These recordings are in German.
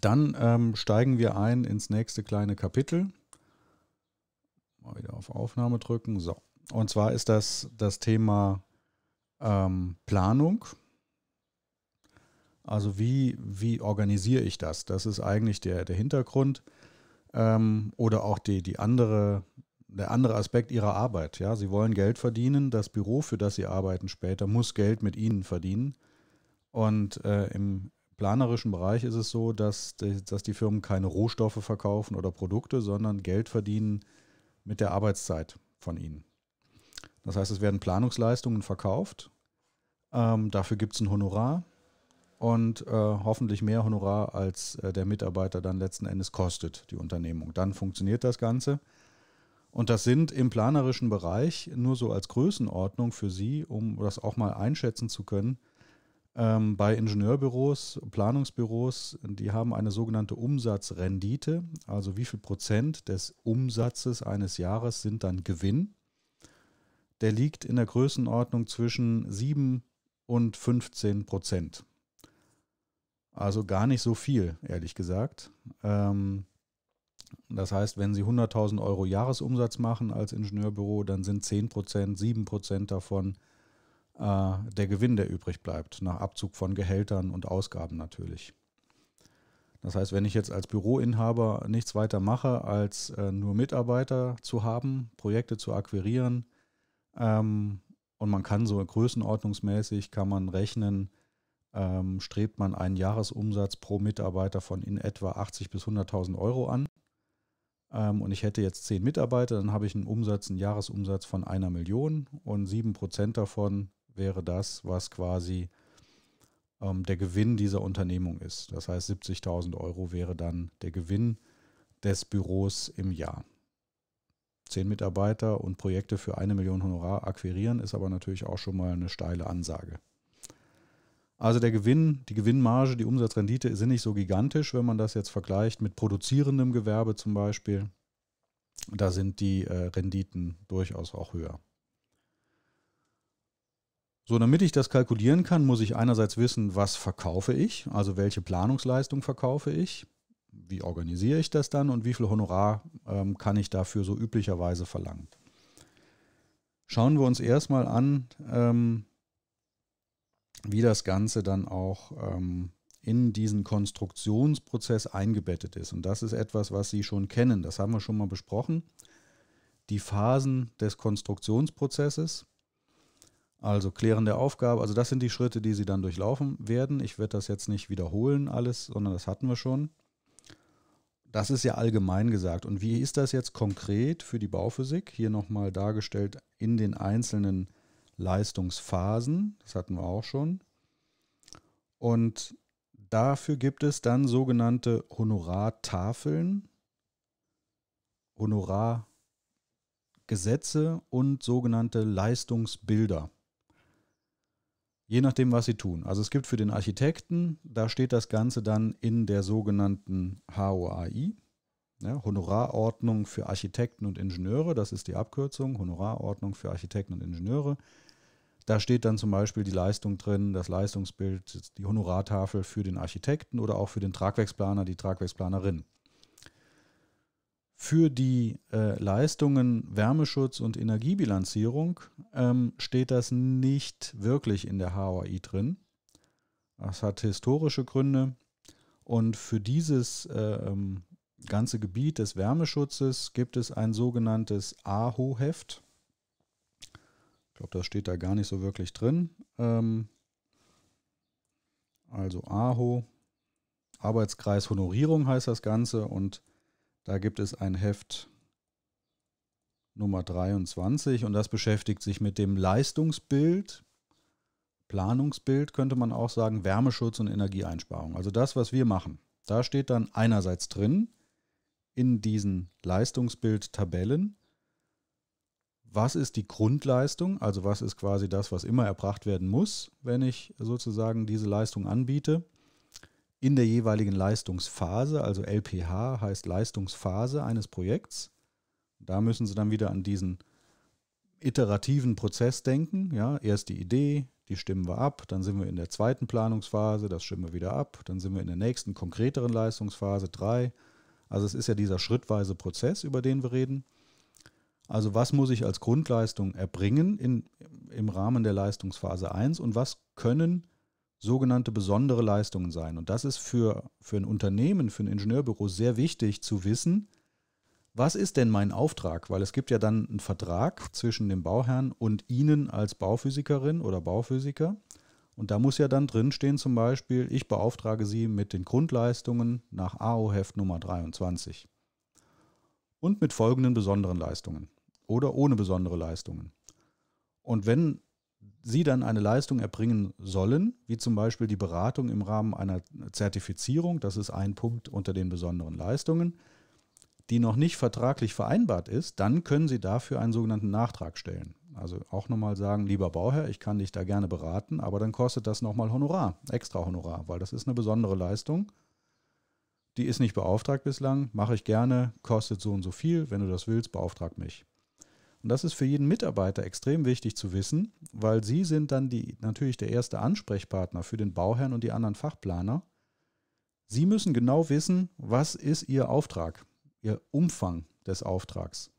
Dann ähm, steigen wir ein ins nächste kleine Kapitel. Mal wieder auf Aufnahme drücken. So. Und zwar ist das das Thema ähm, Planung. Also wie, wie organisiere ich das? Das ist eigentlich der, der Hintergrund ähm, oder auch die, die andere, der andere Aspekt Ihrer Arbeit. Ja? Sie wollen Geld verdienen, das Büro, für das Sie arbeiten später, muss Geld mit Ihnen verdienen. Und äh, im, planerischen Bereich ist es so, dass, dass die Firmen keine Rohstoffe verkaufen oder Produkte, sondern Geld verdienen mit der Arbeitszeit von ihnen. Das heißt, es werden Planungsleistungen verkauft. Ähm, dafür gibt es ein Honorar und äh, hoffentlich mehr Honorar, als äh, der Mitarbeiter dann letzten Endes kostet, die Unternehmung. Dann funktioniert das Ganze. Und das sind im planerischen Bereich nur so als Größenordnung für Sie, um das auch mal einschätzen zu können, ähm, bei Ingenieurbüros, Planungsbüros, die haben eine sogenannte Umsatzrendite, also wie viel Prozent des Umsatzes eines Jahres sind dann Gewinn. Der liegt in der Größenordnung zwischen 7 und 15 Prozent. Also gar nicht so viel, ehrlich gesagt. Ähm, das heißt, wenn Sie 100.000 Euro Jahresumsatz machen als Ingenieurbüro, dann sind 10 Prozent, 7 Prozent davon äh, der Gewinn, der übrig bleibt, nach Abzug von Gehältern und Ausgaben natürlich. Das heißt, wenn ich jetzt als Büroinhaber nichts weiter mache, als äh, nur Mitarbeiter zu haben, Projekte zu akquirieren, ähm, und man kann so größenordnungsmäßig, kann man rechnen, ähm, strebt man einen Jahresumsatz pro Mitarbeiter von in etwa 80 bis 100.000 Euro an. Ähm, und ich hätte jetzt 10 Mitarbeiter, dann habe ich einen Umsatz, einen Jahresumsatz von einer Million und 7% davon wäre das, was quasi ähm, der Gewinn dieser Unternehmung ist. Das heißt, 70.000 Euro wäre dann der Gewinn des Büros im Jahr. Zehn Mitarbeiter und Projekte für eine Million Honorar akquirieren ist aber natürlich auch schon mal eine steile Ansage. Also der Gewinn, die Gewinnmarge, die Umsatzrendite sind nicht so gigantisch, wenn man das jetzt vergleicht mit produzierendem Gewerbe zum Beispiel. Da sind die äh, Renditen durchaus auch höher. So, damit ich das kalkulieren kann, muss ich einerseits wissen, was verkaufe ich, also welche Planungsleistung verkaufe ich, wie organisiere ich das dann und wie viel Honorar ähm, kann ich dafür so üblicherweise verlangen. Schauen wir uns erstmal an, ähm, wie das Ganze dann auch ähm, in diesen Konstruktionsprozess eingebettet ist. Und das ist etwas, was Sie schon kennen, das haben wir schon mal besprochen. Die Phasen des Konstruktionsprozesses, also klären der Aufgabe, also das sind die Schritte, die Sie dann durchlaufen werden. Ich werde das jetzt nicht wiederholen alles, sondern das hatten wir schon. Das ist ja allgemein gesagt. Und wie ist das jetzt konkret für die Bauphysik? Hier nochmal dargestellt in den einzelnen Leistungsphasen. Das hatten wir auch schon. Und dafür gibt es dann sogenannte Honorartafeln, Honorargesetze und sogenannte Leistungsbilder. Je nachdem, was sie tun. Also es gibt für den Architekten, da steht das Ganze dann in der sogenannten HOAI, ja, ne, Honorarordnung für Architekten und Ingenieure, das ist die Abkürzung, Honorarordnung für Architekten und Ingenieure. Da steht dann zum Beispiel die Leistung drin, das Leistungsbild, die Honorartafel für den Architekten oder auch für den Tragwerksplaner, die Tragwerksplanerin für die äh, Leistungen Wärmeschutz und Energiebilanzierung ähm, steht das nicht wirklich in der HAI drin. Das hat historische Gründe. Und für dieses äh, ähm, ganze Gebiet des Wärmeschutzes gibt es ein sogenanntes AHO-Heft. Ich glaube, das steht da gar nicht so wirklich drin. Ähm, also AHO, Arbeitskreis Honorierung heißt das Ganze und da gibt es ein Heft Nummer 23 und das beschäftigt sich mit dem Leistungsbild, Planungsbild könnte man auch sagen, Wärmeschutz und Energieeinsparung. Also das, was wir machen. Da steht dann einerseits drin in diesen Leistungsbild-Tabellen, was ist die Grundleistung, also was ist quasi das, was immer erbracht werden muss, wenn ich sozusagen diese Leistung anbiete in der jeweiligen Leistungsphase, also LPH heißt Leistungsphase eines Projekts. Da müssen Sie dann wieder an diesen iterativen Prozess denken. Ja, erst die Idee, die stimmen wir ab, dann sind wir in der zweiten Planungsphase, das stimmen wir wieder ab, dann sind wir in der nächsten konkreteren Leistungsphase 3. Also es ist ja dieser schrittweise Prozess, über den wir reden. Also was muss ich als Grundleistung erbringen in, im Rahmen der Leistungsphase 1 und was können sogenannte besondere Leistungen sein. Und das ist für, für ein Unternehmen, für ein Ingenieurbüro sehr wichtig zu wissen, was ist denn mein Auftrag? Weil es gibt ja dann einen Vertrag zwischen dem Bauherrn und Ihnen als Bauphysikerin oder Bauphysiker. Und da muss ja dann drinstehen zum Beispiel, ich beauftrage Sie mit den Grundleistungen nach AO-Heft Nummer 23 und mit folgenden besonderen Leistungen oder ohne besondere Leistungen. Und wenn sie dann eine Leistung erbringen sollen, wie zum Beispiel die Beratung im Rahmen einer Zertifizierung, das ist ein Punkt unter den besonderen Leistungen, die noch nicht vertraglich vereinbart ist, dann können Sie dafür einen sogenannten Nachtrag stellen. Also auch nochmal sagen, lieber Bauherr, ich kann dich da gerne beraten, aber dann kostet das nochmal Honorar, extra Honorar, weil das ist eine besondere Leistung. Die ist nicht beauftragt bislang, mache ich gerne, kostet so und so viel. Wenn du das willst, beauftrag mich. Und das ist für jeden Mitarbeiter extrem wichtig zu wissen, weil sie sind dann die, natürlich der erste Ansprechpartner für den Bauherrn und die anderen Fachplaner. Sie müssen genau wissen, was ist Ihr Auftrag, Ihr Umfang des Auftrags.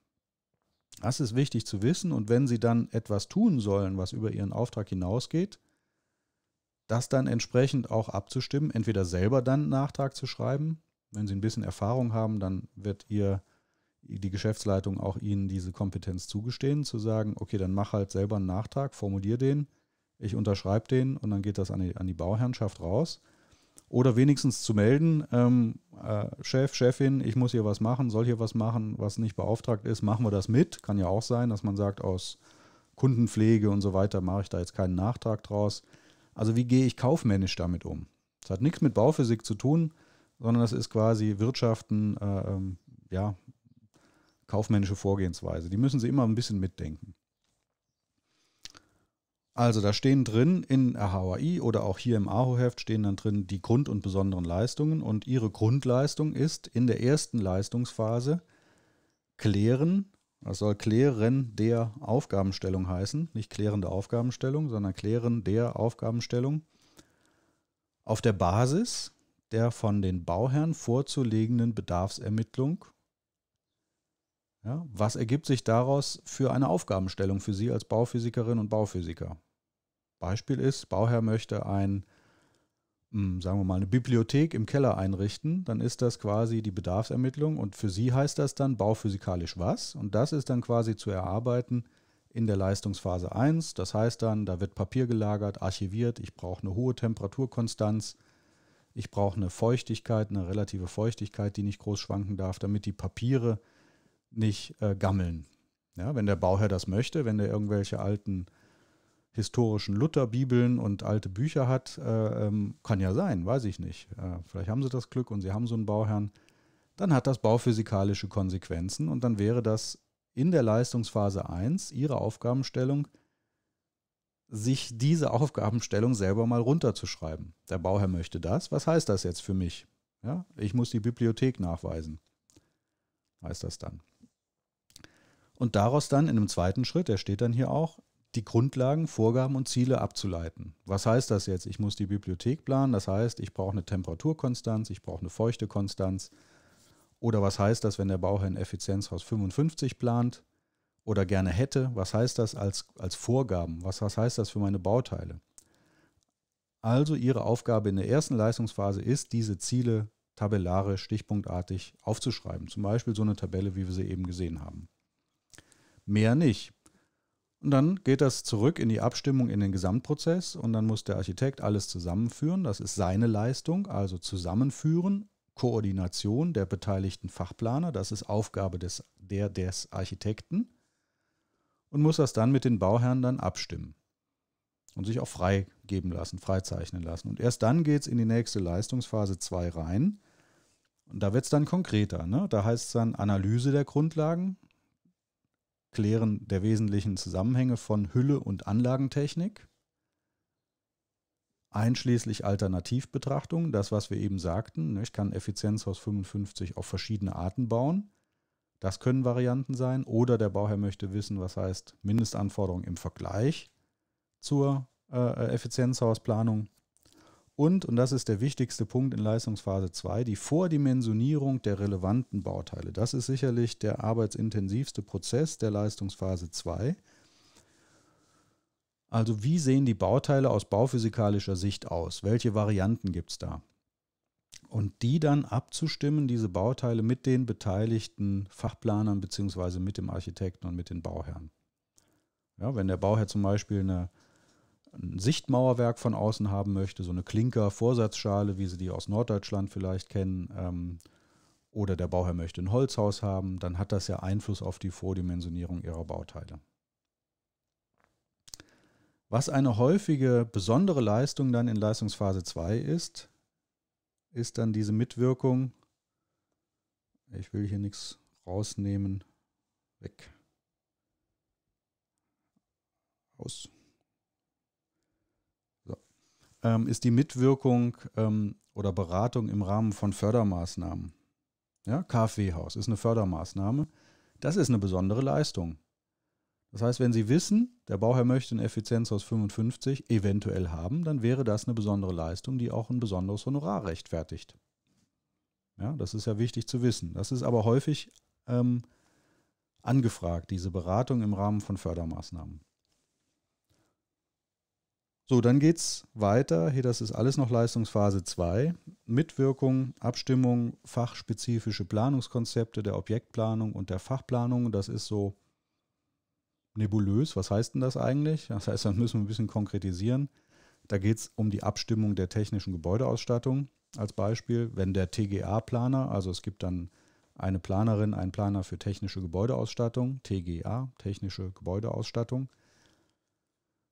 Das ist wichtig zu wissen und wenn Sie dann etwas tun sollen, was über Ihren Auftrag hinausgeht, das dann entsprechend auch abzustimmen, entweder selber dann einen Nachtrag zu schreiben, wenn Sie ein bisschen Erfahrung haben, dann wird Ihr die Geschäftsleitung auch ihnen diese Kompetenz zugestehen, zu sagen, okay, dann mach halt selber einen Nachtrag, formulier den, ich unterschreibe den und dann geht das an die, an die Bauherrschaft raus. Oder wenigstens zu melden, ähm, äh, Chef, Chefin, ich muss hier was machen, soll hier was machen, was nicht beauftragt ist, machen wir das mit. Kann ja auch sein, dass man sagt, aus Kundenpflege und so weiter mache ich da jetzt keinen Nachtrag draus. Also wie gehe ich kaufmännisch damit um? Das hat nichts mit Bauphysik zu tun, sondern das ist quasi Wirtschaften, äh, ähm, ja, kaufmännische Vorgehensweise. Die müssen Sie immer ein bisschen mitdenken. Also da stehen drin in HAI oder auch hier im AHO-Heft stehen dann drin die Grund- und besonderen Leistungen und Ihre Grundleistung ist in der ersten Leistungsphase klären, das soll klären der Aufgabenstellung heißen, nicht klärende Aufgabenstellung, sondern klären der Aufgabenstellung auf der Basis der von den Bauherren vorzulegenden Bedarfsermittlung ja, was ergibt sich daraus für eine Aufgabenstellung für Sie als Bauphysikerin und Bauphysiker? Beispiel ist, Bauherr möchte ein, hm, sagen wir mal, eine Bibliothek im Keller einrichten, dann ist das quasi die Bedarfsermittlung und für Sie heißt das dann bauphysikalisch was und das ist dann quasi zu erarbeiten in der Leistungsphase 1. Das heißt dann, da wird Papier gelagert, archiviert, ich brauche eine hohe Temperaturkonstanz, ich brauche eine Feuchtigkeit, eine relative Feuchtigkeit, die nicht groß schwanken darf, damit die Papiere nicht äh, gammeln. Ja, wenn der Bauherr das möchte, wenn der irgendwelche alten historischen Lutherbibeln und alte Bücher hat, äh, ähm, kann ja sein, weiß ich nicht. Äh, vielleicht haben sie das Glück und sie haben so einen Bauherrn, dann hat das bauphysikalische Konsequenzen und dann wäre das in der Leistungsphase 1 ihre Aufgabenstellung, sich diese Aufgabenstellung selber mal runterzuschreiben. Der Bauherr möchte das. Was heißt das jetzt für mich? Ja, ich muss die Bibliothek nachweisen, heißt das dann und daraus dann in einem zweiten Schritt, der steht dann hier auch, die Grundlagen, Vorgaben und Ziele abzuleiten. Was heißt das jetzt? Ich muss die Bibliothek planen, das heißt, ich brauche eine Temperaturkonstanz, ich brauche eine Feuchtekonstanz. Oder was heißt das, wenn der Bauherr ein Effizienzhaus 55 plant oder gerne hätte? Was heißt das als, als Vorgaben? Was, was heißt das für meine Bauteile? Also Ihre Aufgabe in der ersten Leistungsphase ist, diese Ziele tabellarisch, stichpunktartig aufzuschreiben. Zum Beispiel so eine Tabelle, wie wir sie eben gesehen haben mehr nicht. Und dann geht das zurück in die Abstimmung in den Gesamtprozess und dann muss der Architekt alles zusammenführen. Das ist seine Leistung, also zusammenführen, Koordination der beteiligten Fachplaner, das ist Aufgabe des, der, des Architekten und muss das dann mit den Bauherren dann abstimmen und sich auch freigeben lassen, freizeichnen lassen. Und erst dann geht es in die nächste Leistungsphase 2 rein. Und da wird es dann konkreter. Ne? Da heißt es dann Analyse der Grundlagen, Klären der wesentlichen Zusammenhänge von Hülle und Anlagentechnik, einschließlich Alternativbetrachtung, das, was wir eben sagten. Ne, ich kann Effizienzhaus 55 auf verschiedene Arten bauen. Das können Varianten sein. Oder der Bauherr möchte wissen, was heißt Mindestanforderung im Vergleich zur äh, Effizienzhausplanung und, und das ist der wichtigste Punkt in Leistungsphase 2, die Vordimensionierung der relevanten Bauteile. Das ist sicherlich der arbeitsintensivste Prozess der Leistungsphase 2. Also wie sehen die Bauteile aus bauphysikalischer Sicht aus? Welche Varianten gibt es da? Und die dann abzustimmen, diese Bauteile mit den beteiligten Fachplanern bzw. mit dem Architekten und mit den Bauherren. Ja, wenn der Bauherr zum Beispiel eine ein Sichtmauerwerk von außen haben möchte, so eine Klinker, Vorsatzschale, wie Sie die aus Norddeutschland vielleicht kennen, ähm, oder der Bauherr möchte ein Holzhaus haben, dann hat das ja Einfluss auf die Vordimensionierung ihrer Bauteile. Was eine häufige besondere Leistung dann in Leistungsphase 2 ist, ist dann diese Mitwirkung. Ich will hier nichts rausnehmen. Weg. Aus ähm, ist die Mitwirkung ähm, oder Beratung im Rahmen von Fördermaßnahmen. Ja, KfW-Haus ist eine Fördermaßnahme. Das ist eine besondere Leistung. Das heißt, wenn Sie wissen, der Bauherr möchte ein Effizienzhaus 55 eventuell haben, dann wäre das eine besondere Leistung, die auch ein besonderes Honorar rechtfertigt. Ja, das ist ja wichtig zu wissen. Das ist aber häufig ähm, angefragt, diese Beratung im Rahmen von Fördermaßnahmen. So, dann geht es weiter. Hier, das ist alles noch Leistungsphase 2. Mitwirkung, Abstimmung, fachspezifische Planungskonzepte der Objektplanung und der Fachplanung. Das ist so nebulös. Was heißt denn das eigentlich? Das heißt, dann müssen wir ein bisschen konkretisieren. Da geht es um die Abstimmung der technischen Gebäudeausstattung als Beispiel. Wenn der TGA-Planer, also es gibt dann eine Planerin, einen Planer für technische Gebäudeausstattung, TGA, technische Gebäudeausstattung,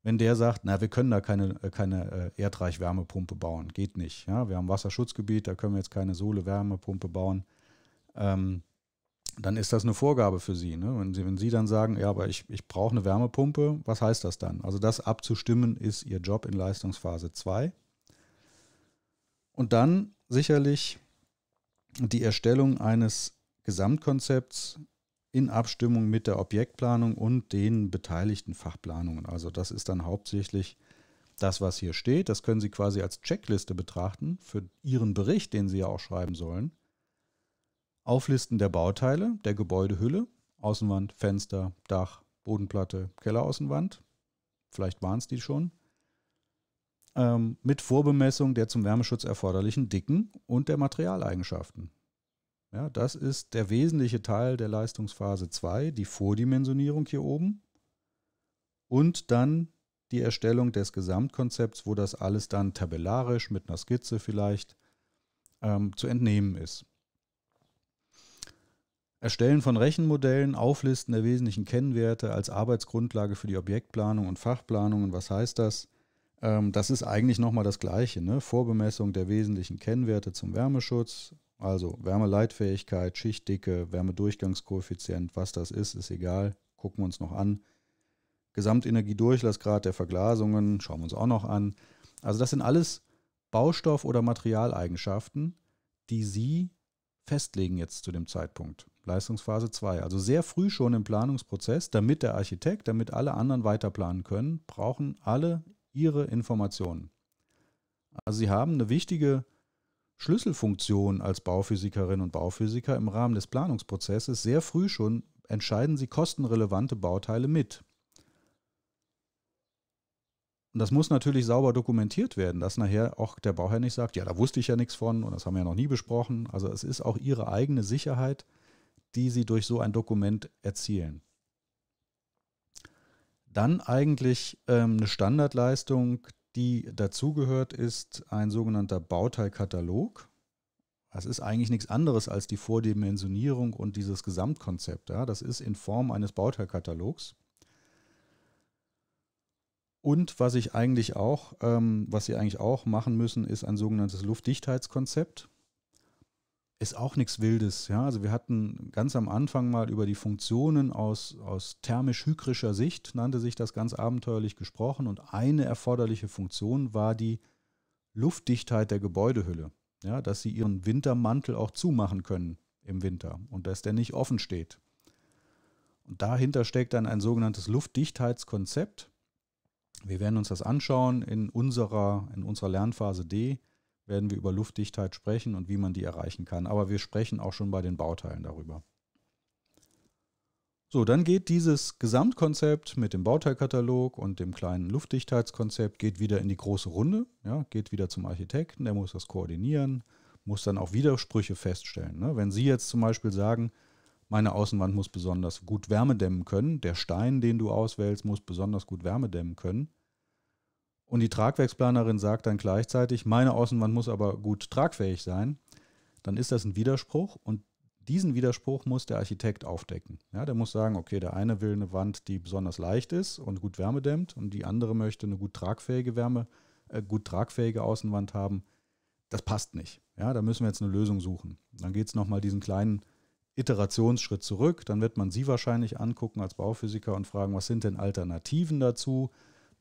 wenn der sagt, na, wir können da keine, äh, keine äh, Erdreichwärmepumpe bauen, geht nicht. Ja? Wir haben Wasserschutzgebiet, da können wir jetzt keine Sohle-Wärmepumpe bauen. Ähm, dann ist das eine Vorgabe für Sie. Ne? Wenn, Sie wenn Sie dann sagen, ja, aber ich, ich brauche eine Wärmepumpe, was heißt das dann? Also das abzustimmen ist Ihr Job in Leistungsphase 2. Und dann sicherlich die Erstellung eines Gesamtkonzepts in Abstimmung mit der Objektplanung und den beteiligten Fachplanungen. Also das ist dann hauptsächlich das, was hier steht. Das können Sie quasi als Checkliste betrachten für Ihren Bericht, den Sie ja auch schreiben sollen. Auflisten der Bauteile, der Gebäudehülle, Außenwand, Fenster, Dach, Bodenplatte, Kelleraußenwand. Vielleicht waren es die schon. Ähm, mit Vorbemessung der zum Wärmeschutz erforderlichen Dicken und der Materialeigenschaften. Ja, das ist der wesentliche Teil der Leistungsphase 2, die Vordimensionierung hier oben. Und dann die Erstellung des Gesamtkonzepts, wo das alles dann tabellarisch mit einer Skizze vielleicht ähm, zu entnehmen ist. Erstellen von Rechenmodellen, Auflisten der wesentlichen Kennwerte als Arbeitsgrundlage für die Objektplanung und Fachplanung. Und was heißt das? Ähm, das ist eigentlich nochmal das Gleiche. Ne? Vorbemessung der wesentlichen Kennwerte zum Wärmeschutz, also Wärmeleitfähigkeit, Schichtdicke, Wärmedurchgangskoeffizient, was das ist, ist egal. Gucken wir uns noch an. Gesamtenergiedurchlassgrad der Verglasungen schauen wir uns auch noch an. Also das sind alles Baustoff- oder Materialeigenschaften, die Sie festlegen jetzt zu dem Zeitpunkt. Leistungsphase 2. Also sehr früh schon im Planungsprozess, damit der Architekt, damit alle anderen weiterplanen können, brauchen alle ihre Informationen. Also Sie haben eine wichtige Schlüsselfunktion als Bauphysikerin und Bauphysiker im Rahmen des Planungsprozesses sehr früh schon entscheiden sie kostenrelevante Bauteile mit. Und das muss natürlich sauber dokumentiert werden, dass nachher auch der Bauherr nicht sagt, ja, da wusste ich ja nichts von und das haben wir ja noch nie besprochen. Also es ist auch ihre eigene Sicherheit, die sie durch so ein Dokument erzielen. Dann eigentlich ähm, eine Standardleistung, die dazugehört, ist ein sogenannter Bauteilkatalog. Das ist eigentlich nichts anderes als die Vordimensionierung und dieses Gesamtkonzept. Ja? Das ist in Form eines Bauteilkatalogs. Und was ich eigentlich auch, ähm, was Sie eigentlich auch machen müssen, ist ein sogenanntes Luftdichtheitskonzept ist auch nichts Wildes. Ja? Also wir hatten ganz am Anfang mal über die Funktionen aus, aus thermisch hygrischer Sicht, nannte sich das ganz abenteuerlich gesprochen. Und eine erforderliche Funktion war die Luftdichtheit der Gebäudehülle. Ja? Dass sie ihren Wintermantel auch zumachen können im Winter und dass der nicht offen steht. Und dahinter steckt dann ein sogenanntes Luftdichtheitskonzept. Wir werden uns das anschauen in unserer, in unserer Lernphase D werden wir über Luftdichtheit sprechen und wie man die erreichen kann. Aber wir sprechen auch schon bei den Bauteilen darüber. So, dann geht dieses Gesamtkonzept mit dem Bauteilkatalog und dem kleinen Luftdichtheitskonzept geht wieder in die große Runde, ja, geht wieder zum Architekten, der muss das koordinieren, muss dann auch Widersprüche feststellen. Ne? Wenn Sie jetzt zum Beispiel sagen, meine Außenwand muss besonders gut Wärme dämmen können, der Stein, den du auswählst, muss besonders gut Wärme dämmen können, und die Tragwerksplanerin sagt dann gleichzeitig, meine Außenwand muss aber gut tragfähig sein. Dann ist das ein Widerspruch und diesen Widerspruch muss der Architekt aufdecken. Ja, der muss sagen, okay, der eine will eine Wand, die besonders leicht ist und gut Wärme dämmt und die andere möchte eine gut tragfähige Wärme, äh, gut tragfähige Außenwand haben. Das passt nicht. Ja, da müssen wir jetzt eine Lösung suchen. Dann geht es nochmal diesen kleinen Iterationsschritt zurück. Dann wird man Sie wahrscheinlich angucken als Bauphysiker und fragen, was sind denn Alternativen dazu?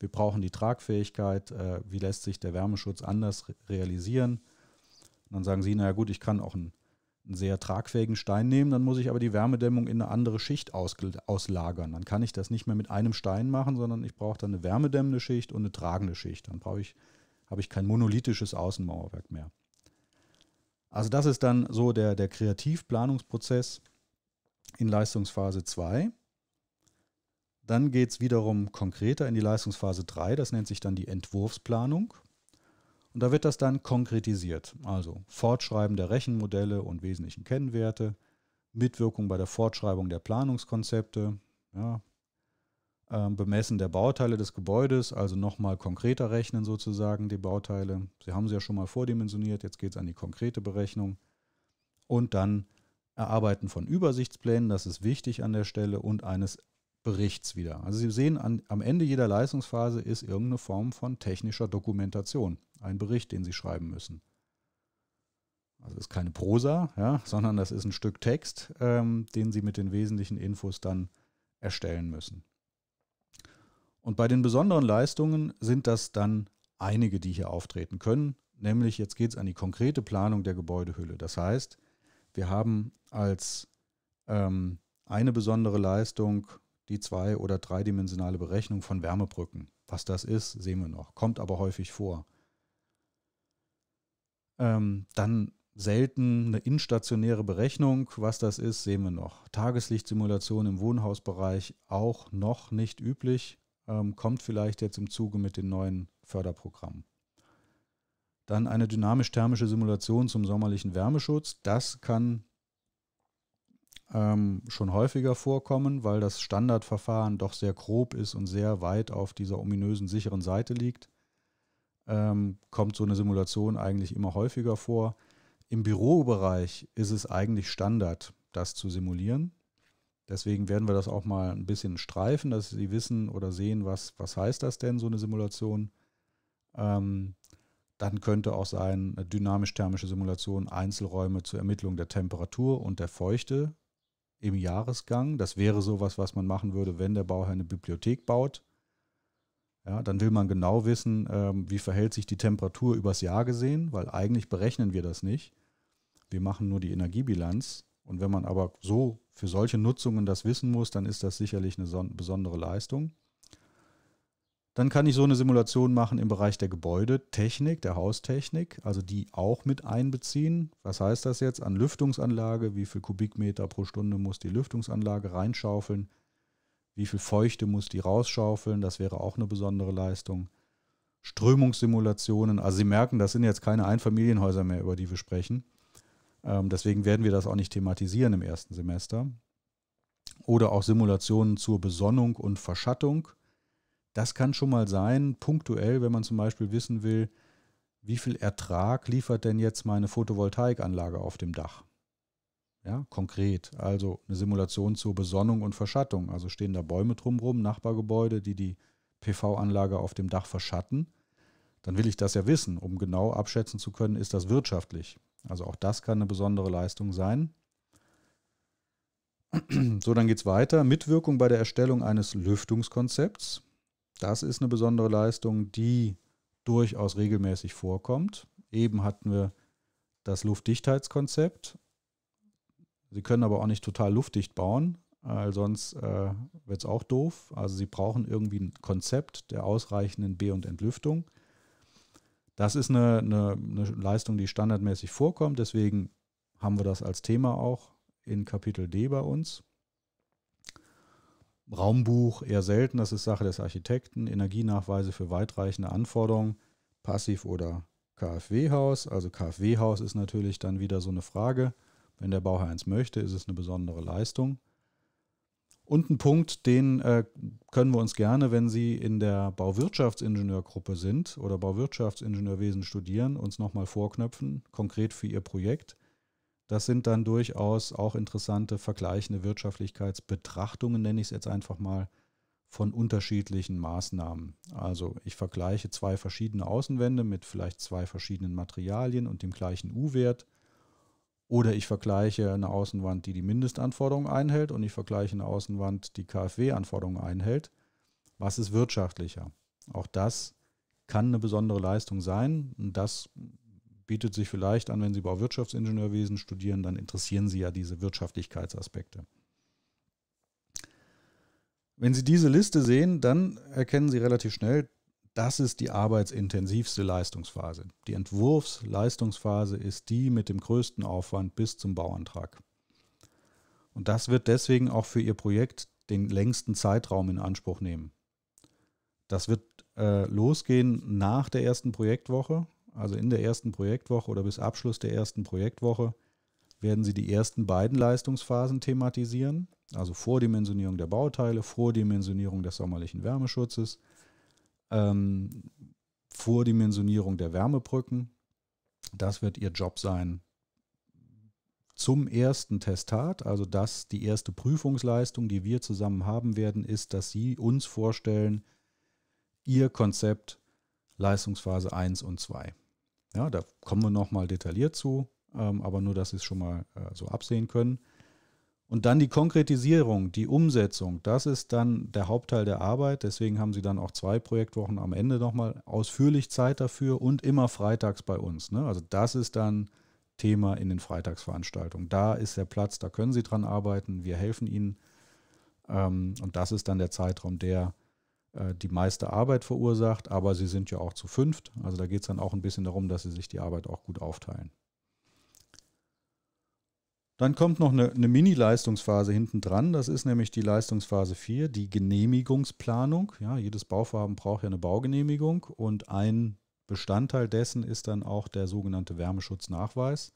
Wir brauchen die Tragfähigkeit. Äh, wie lässt sich der Wärmeschutz anders re realisieren? Und dann sagen sie, naja gut, ich kann auch einen, einen, sehr tragfähigen Stein nehmen, dann muss ich aber die Wärmedämmung in eine andere Schicht auslagern. Dann kann ich das nicht mehr mit einem Stein machen, sondern ich brauche dann eine wärmedämmende Schicht und eine tragende Schicht. Dann brauche ich, habe ich kein monolithisches Außenmauerwerk mehr. Also das ist dann so der, der Kreativplanungsprozess in Leistungsphase 2. Dann geht es wiederum konkreter in die Leistungsphase 3, das nennt sich dann die Entwurfsplanung. Und da wird das dann konkretisiert, also Fortschreiben der Rechenmodelle und wesentlichen Kennwerte, Mitwirkung bei der Fortschreibung der Planungskonzepte, ja, äh, Bemessen der Bauteile des Gebäudes, also nochmal konkreter rechnen sozusagen die Bauteile. Sie haben sie ja schon mal vordimensioniert, jetzt geht es an die konkrete Berechnung. Und dann Erarbeiten von Übersichtsplänen, das ist wichtig an der Stelle, und eines Berichts wieder. Also Sie sehen, an, am Ende jeder Leistungsphase ist irgendeine Form von technischer Dokumentation, ein Bericht, den Sie schreiben müssen. Also es ist keine Prosa, ja, sondern das ist ein Stück Text, ähm, den Sie mit den wesentlichen Infos dann erstellen müssen. Und bei den besonderen Leistungen sind das dann einige, die hier auftreten können, nämlich jetzt geht es an die konkrete Planung der Gebäudehülle. Das heißt, wir haben als ähm, eine besondere Leistung die zwei- oder dreidimensionale Berechnung von Wärmebrücken. Was das ist, sehen wir noch, kommt aber häufig vor. Ähm, dann selten eine instationäre Berechnung, was das ist, sehen wir noch. Tageslichtsimulation im Wohnhausbereich auch noch nicht üblich, ähm, kommt vielleicht jetzt im Zuge mit den neuen Förderprogrammen. Dann eine dynamisch-thermische Simulation zum sommerlichen Wärmeschutz. Das kann ähm, schon häufiger vorkommen, weil das Standardverfahren doch sehr grob ist und sehr weit auf dieser ominösen sicheren Seite liegt, ähm, kommt so eine Simulation eigentlich immer häufiger vor. Im Bürobereich ist es eigentlich Standard, das zu simulieren. Deswegen werden wir das auch mal ein bisschen streifen, dass Sie wissen oder sehen, was, was heißt das denn, so eine Simulation. Ähm, dann könnte auch sein, eine dynamisch-thermische Simulation, Einzelräume zur Ermittlung der Temperatur und der Feuchte im Jahresgang. Das wäre sowas, was man machen würde, wenn der Bauherr eine Bibliothek baut. Ja, dann will man genau wissen, ähm, wie verhält sich die Temperatur übers Jahr gesehen, weil eigentlich berechnen wir das nicht. Wir machen nur die Energiebilanz. Und wenn man aber so für solche Nutzungen das wissen muss, dann ist das sicherlich eine besondere Leistung. Dann kann ich so eine Simulation machen im Bereich der Gebäudetechnik, der Haustechnik, also die auch mit einbeziehen. Was heißt das jetzt an Lüftungsanlage? Wie viel Kubikmeter pro Stunde muss die Lüftungsanlage reinschaufeln? Wie viel Feuchte muss die rausschaufeln? Das wäre auch eine besondere Leistung. Strömungssimulationen. Also Sie merken, das sind jetzt keine Einfamilienhäuser mehr, über die wir sprechen. Ähm, deswegen werden wir das auch nicht thematisieren im ersten Semester. Oder auch Simulationen zur Besonnung und Verschattung das kann schon mal sein, punktuell, wenn man zum Beispiel wissen will, wie viel Ertrag liefert denn jetzt meine Photovoltaikanlage auf dem Dach? Ja, konkret, also eine Simulation zur Besonnung und Verschattung. Also stehen da Bäume drumherum, Nachbargebäude, die die PV-Anlage auf dem Dach verschatten. Dann will ich das ja wissen, um genau abschätzen zu können, ist das wirtschaftlich. Also auch das kann eine besondere Leistung sein. So, dann geht es weiter. Mitwirkung bei der Erstellung eines Lüftungskonzepts. Das ist eine besondere Leistung, die durchaus regelmäßig vorkommt. Eben hatten wir das Luftdichtheitskonzept. Sie können aber auch nicht total luftdicht bauen, äh, sonst äh, wird es auch doof. Also Sie brauchen irgendwie ein Konzept der ausreichenden B- und Entlüftung. Das ist eine, eine, eine Leistung, die standardmäßig vorkommt. Deswegen haben wir das als Thema auch in Kapitel D bei uns. Raumbuch eher selten, das ist Sache des Architekten. Energienachweise für weitreichende Anforderungen, Passiv- oder KfW-Haus. Also KfW-Haus ist natürlich dann wieder so eine Frage. Wenn der Bauherr eins möchte, ist es eine besondere Leistung. Und ein Punkt, den äh, können wir uns gerne, wenn Sie in der Bauwirtschaftsingenieurgruppe sind oder Bauwirtschaftsingenieurwesen studieren, uns nochmal vorknöpfen, konkret für Ihr Projekt. Das sind dann durchaus auch interessante vergleichende Wirtschaftlichkeitsbetrachtungen, nenne ich es jetzt einfach mal, von unterschiedlichen Maßnahmen. Also ich vergleiche zwei verschiedene Außenwände mit vielleicht zwei verschiedenen Materialien und dem gleichen U-Wert. Oder ich vergleiche eine Außenwand, die die Mindestanforderungen einhält und ich vergleiche eine Außenwand, die KfW-Anforderungen einhält. Was ist wirtschaftlicher? Auch das kann eine besondere Leistung sein. Und das bietet sich vielleicht an, wenn Sie Bauwirtschaftsingenieurwesen studieren, dann interessieren Sie ja diese Wirtschaftlichkeitsaspekte. Wenn Sie diese Liste sehen, dann erkennen Sie relativ schnell, das ist die arbeitsintensivste Leistungsphase. Die Entwurfsleistungsphase ist die mit dem größten Aufwand bis zum Bauantrag. Und das wird deswegen auch für Ihr Projekt den längsten Zeitraum in Anspruch nehmen. Das wird äh, losgehen nach der ersten Projektwoche also in der ersten Projektwoche oder bis Abschluss der ersten Projektwoche, werden Sie die ersten beiden Leistungsphasen thematisieren, also Vordimensionierung der Bauteile, Vordimensionierung des sommerlichen Wärmeschutzes, ähm, Vordimensionierung der Wärmebrücken. Das wird Ihr Job sein zum ersten Testat, also das die erste Prüfungsleistung, die wir zusammen haben werden, ist, dass Sie uns vorstellen, Ihr Konzept Leistungsphase 1 und 2. Ja, da kommen wir nochmal detailliert zu, ähm, aber nur, dass Sie es schon mal äh, so absehen können. Und dann die Konkretisierung, die Umsetzung, das ist dann der Hauptteil der Arbeit. Deswegen haben Sie dann auch zwei Projektwochen am Ende nochmal ausführlich Zeit dafür und immer freitags bei uns. Ne? Also das ist dann Thema in den Freitagsveranstaltungen. Da ist der Platz, da können Sie dran arbeiten, wir helfen Ihnen. Ähm, und das ist dann der Zeitraum, der äh, die meiste Arbeit verursacht, aber sie sind ja auch zu fünft. Also da geht es dann auch ein bisschen darum, dass sie sich die Arbeit auch gut aufteilen. Dann kommt noch eine, eine Mini-Leistungsphase hinten dran. Das ist nämlich die Leistungsphase 4, die Genehmigungsplanung. Ja, jedes Bauvorhaben braucht ja eine Baugenehmigung und ein Bestandteil dessen ist dann auch der sogenannte Wärmeschutznachweis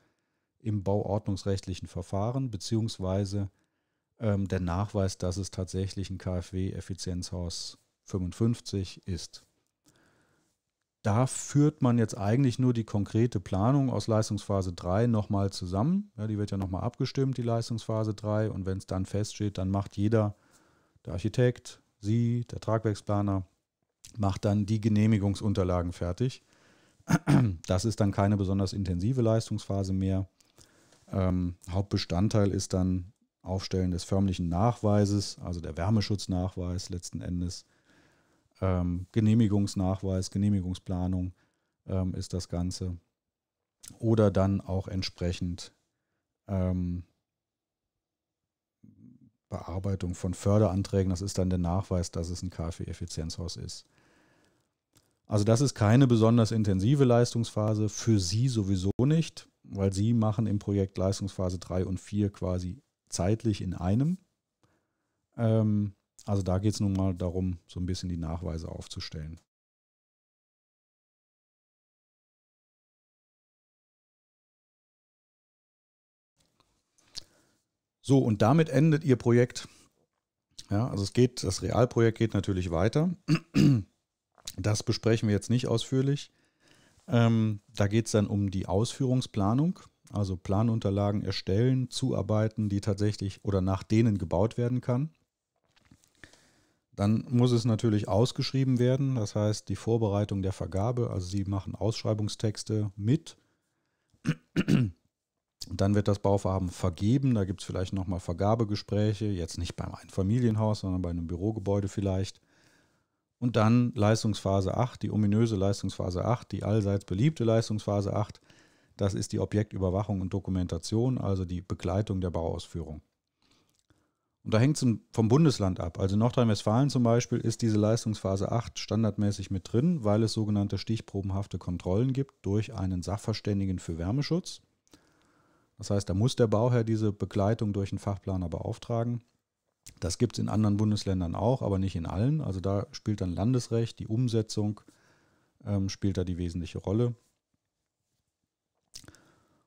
im bauordnungsrechtlichen Verfahren, beziehungsweise ähm, der Nachweis, dass es tatsächlich ein KfW-Effizienzhaus 55 ist. Da führt man jetzt eigentlich nur die konkrete Planung aus Leistungsphase 3 nochmal zusammen. Ja, die wird ja nochmal abgestimmt, die Leistungsphase 3. Und wenn es dann feststeht, dann macht jeder, der Architekt, Sie, der Tragwerksplaner, macht dann die Genehmigungsunterlagen fertig. Das ist dann keine besonders intensive Leistungsphase mehr. Ähm, Hauptbestandteil ist dann Aufstellen des förmlichen Nachweises, also der Wärmeschutznachweis letzten Endes, ähm, Genehmigungsnachweis, Genehmigungsplanung ähm, ist das Ganze. Oder dann auch entsprechend ähm, Bearbeitung von Förderanträgen. Das ist dann der Nachweis, dass es ein KfW-Effizienzhaus ist. Also das ist keine besonders intensive Leistungsphase, für Sie sowieso nicht, weil Sie machen im Projekt Leistungsphase 3 und 4 quasi zeitlich in einem. Ähm, also da geht es nun mal darum, so ein bisschen die Nachweise aufzustellen. So, und damit endet Ihr Projekt. Ja, also es geht, das Realprojekt geht natürlich weiter. Das besprechen wir jetzt nicht ausführlich. Ähm, da geht es dann um die Ausführungsplanung, also Planunterlagen erstellen, zuarbeiten, die tatsächlich oder nach denen gebaut werden kann. Dann muss es natürlich ausgeschrieben werden, das heißt die Vorbereitung der Vergabe, also Sie machen Ausschreibungstexte mit. dann wird das Bauvorhaben vergeben, da gibt es vielleicht nochmal Vergabegespräche, jetzt nicht beim Einfamilienhaus, sondern bei einem Bürogebäude vielleicht. Und dann Leistungsphase 8, die ominöse Leistungsphase 8, die allseits beliebte Leistungsphase 8. Das ist die Objektüberwachung und Dokumentation, also die Begleitung der Bauausführung. Und da hängt es vom Bundesland ab. Also in Nordrhein-Westfalen zum Beispiel ist diese Leistungsphase 8 standardmäßig mit drin, weil es sogenannte stichprobenhafte Kontrollen gibt durch einen Sachverständigen für Wärmeschutz. Das heißt, da muss der Bauherr diese Begleitung durch einen Fachplaner beauftragen. Das gibt es in anderen Bundesländern auch, aber nicht in allen. Also da spielt dann Landesrecht, die Umsetzung ähm, spielt da die wesentliche Rolle.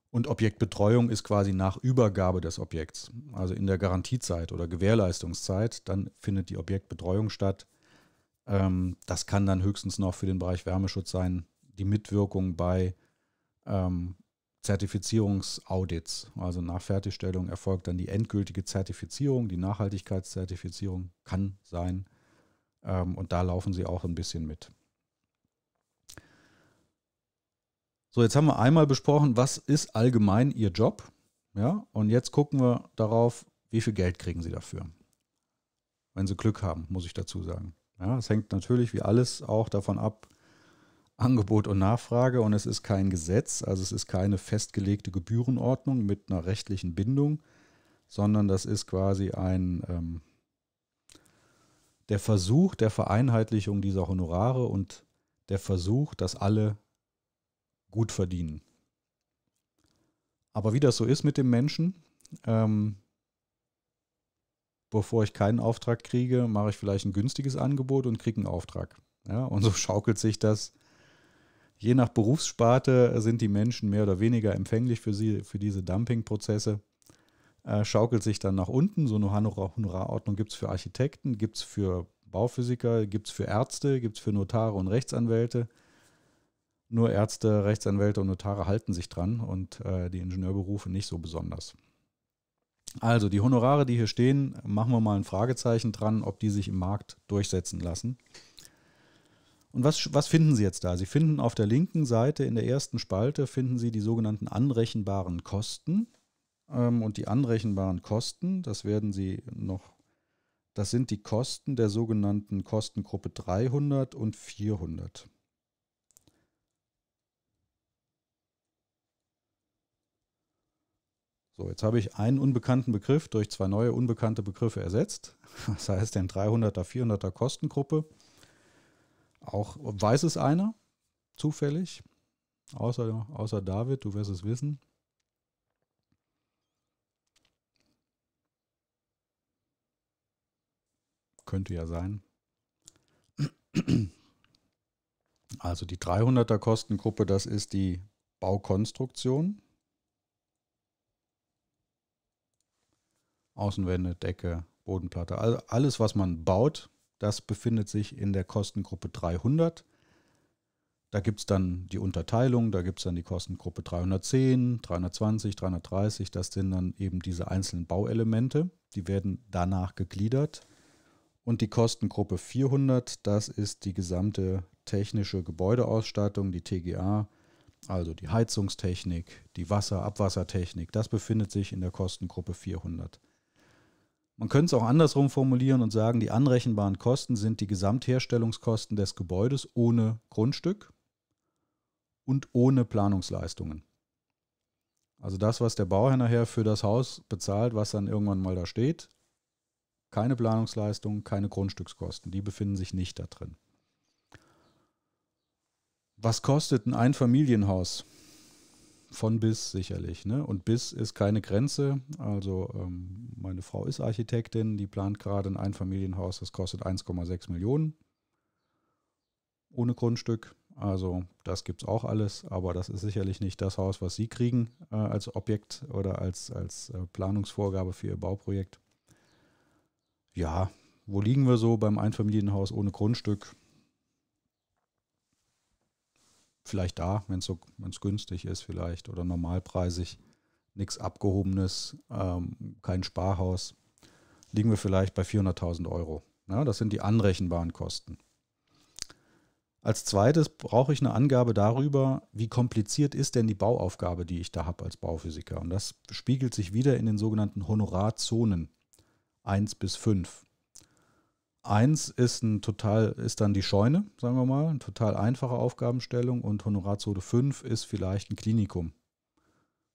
Und Objektbetreuung ist quasi nach Übergabe des Objekts, also in der Garantiezeit oder Gewährleistungszeit, dann findet die Objektbetreuung statt. Ähm, das kann dann höchstens noch für den Bereich Wärmeschutz sein, die Mitwirkung bei ähm, Zertifizierungsaudits. Also nach Fertigstellung erfolgt dann die endgültige Zertifizierung, die Nachhaltigkeitszertifizierung kann sein. Ähm, und da laufen sie auch ein bisschen mit. So, jetzt haben wir einmal besprochen, was ist allgemein Ihr Job? Ja, und jetzt gucken wir darauf, wie viel Geld kriegen Sie dafür? Wenn Sie Glück haben, muss ich dazu sagen. Ja, es hängt natürlich wie alles auch davon ab, Angebot und Nachfrage und es ist kein Gesetz, also es ist keine festgelegte Gebührenordnung mit einer rechtlichen Bindung, sondern das ist quasi ein ähm, der Versuch der Vereinheitlichung dieser Honorare und der Versuch, dass alle gut verdienen. Aber wie das so ist mit dem Menschen, ähm, bevor ich keinen Auftrag kriege, mache ich vielleicht ein günstiges Angebot und kriege einen Auftrag. Ja, und so schaukelt sich das. Je nach Berufssparte sind die Menschen mehr oder weniger empfänglich für, sie, für diese Dumpingprozesse. Äh, schaukelt sich dann nach unten. So eine Honorarordnung gibt es für Architekten, gibt es für Bauphysiker, gibt es für Ärzte, gibt es für Notare und Rechtsanwälte nur Ärzte, Rechtsanwälte und Notare halten sich dran und äh, die Ingenieurberufe nicht so besonders. Also die Honorare, die hier stehen, machen wir mal ein Fragezeichen dran, ob die sich im Markt durchsetzen lassen. Und was, was finden Sie jetzt da? Sie finden auf der linken Seite in der ersten Spalte finden Sie die sogenannten anrechenbaren Kosten. Ähm, und die anrechenbaren Kosten, das werden Sie noch, das sind die Kosten der sogenannten Kostengruppe 300 und 400. So, jetzt habe ich einen unbekannten Begriff durch zwei neue unbekannte Begriffe ersetzt. Das heißt, den 300er, 400er Kostengruppe. Auch weiß es einer, zufällig, außer, außer David, du wirst es wissen. Könnte ja sein. Also die 300er Kostengruppe, das ist die Baukonstruktion, Außenwände, Decke, Bodenplatte, also alles, was man baut, das befindet sich in der Kostengruppe 300. Da gibt es dann die Unterteilung, da gibt es dann die Kostengruppe 310, 320, 330. Das sind dann eben diese einzelnen Bauelemente. Die werden danach gegliedert. Und die Kostengruppe 400, das ist die gesamte technische Gebäudeausstattung, die TGA, also die Heizungstechnik, die Wasser-Abwassertechnik. Das befindet sich in der Kostengruppe 400. Man könnte es auch andersrum formulieren und sagen, die anrechenbaren Kosten sind die Gesamtherstellungskosten des Gebäudes ohne Grundstück und ohne Planungsleistungen. Also das, was der Bauherr nachher für das Haus bezahlt, was dann irgendwann mal da steht, keine Planungsleistungen, keine Grundstückskosten, die befinden sich nicht da drin. Was kostet ein Einfamilienhaus? von bis sicherlich. Ne? Und bis ist keine Grenze. Also ähm, meine Frau ist Architektin, die plant gerade ein Einfamilienhaus, das kostet 1,6 Millionen ohne Grundstück. Also das gibt es auch alles, aber das ist sicherlich nicht das Haus, was Sie kriegen äh, als Objekt oder als, als äh, Planungsvorgabe für Ihr Bauprojekt. Ja, wo liegen wir so beim Einfamilienhaus ohne Grundstück? vielleicht da, wenn es so, günstig ist vielleicht oder normalpreisig, nichts Abgehobenes, ähm, kein Sparhaus, liegen wir vielleicht bei 400.000 Euro. Ja, das sind die anrechenbaren Kosten. Als zweites brauche ich eine Angabe darüber, wie kompliziert ist denn die Bauaufgabe, die ich da habe als Bauphysiker. Und das spiegelt sich wieder in den sogenannten Honorarzonen 1 bis 5. Eins ist ein total, ist dann die Scheune, sagen wir mal, eine total einfache Aufgabenstellung und Honorarzone 5 ist vielleicht ein Klinikum.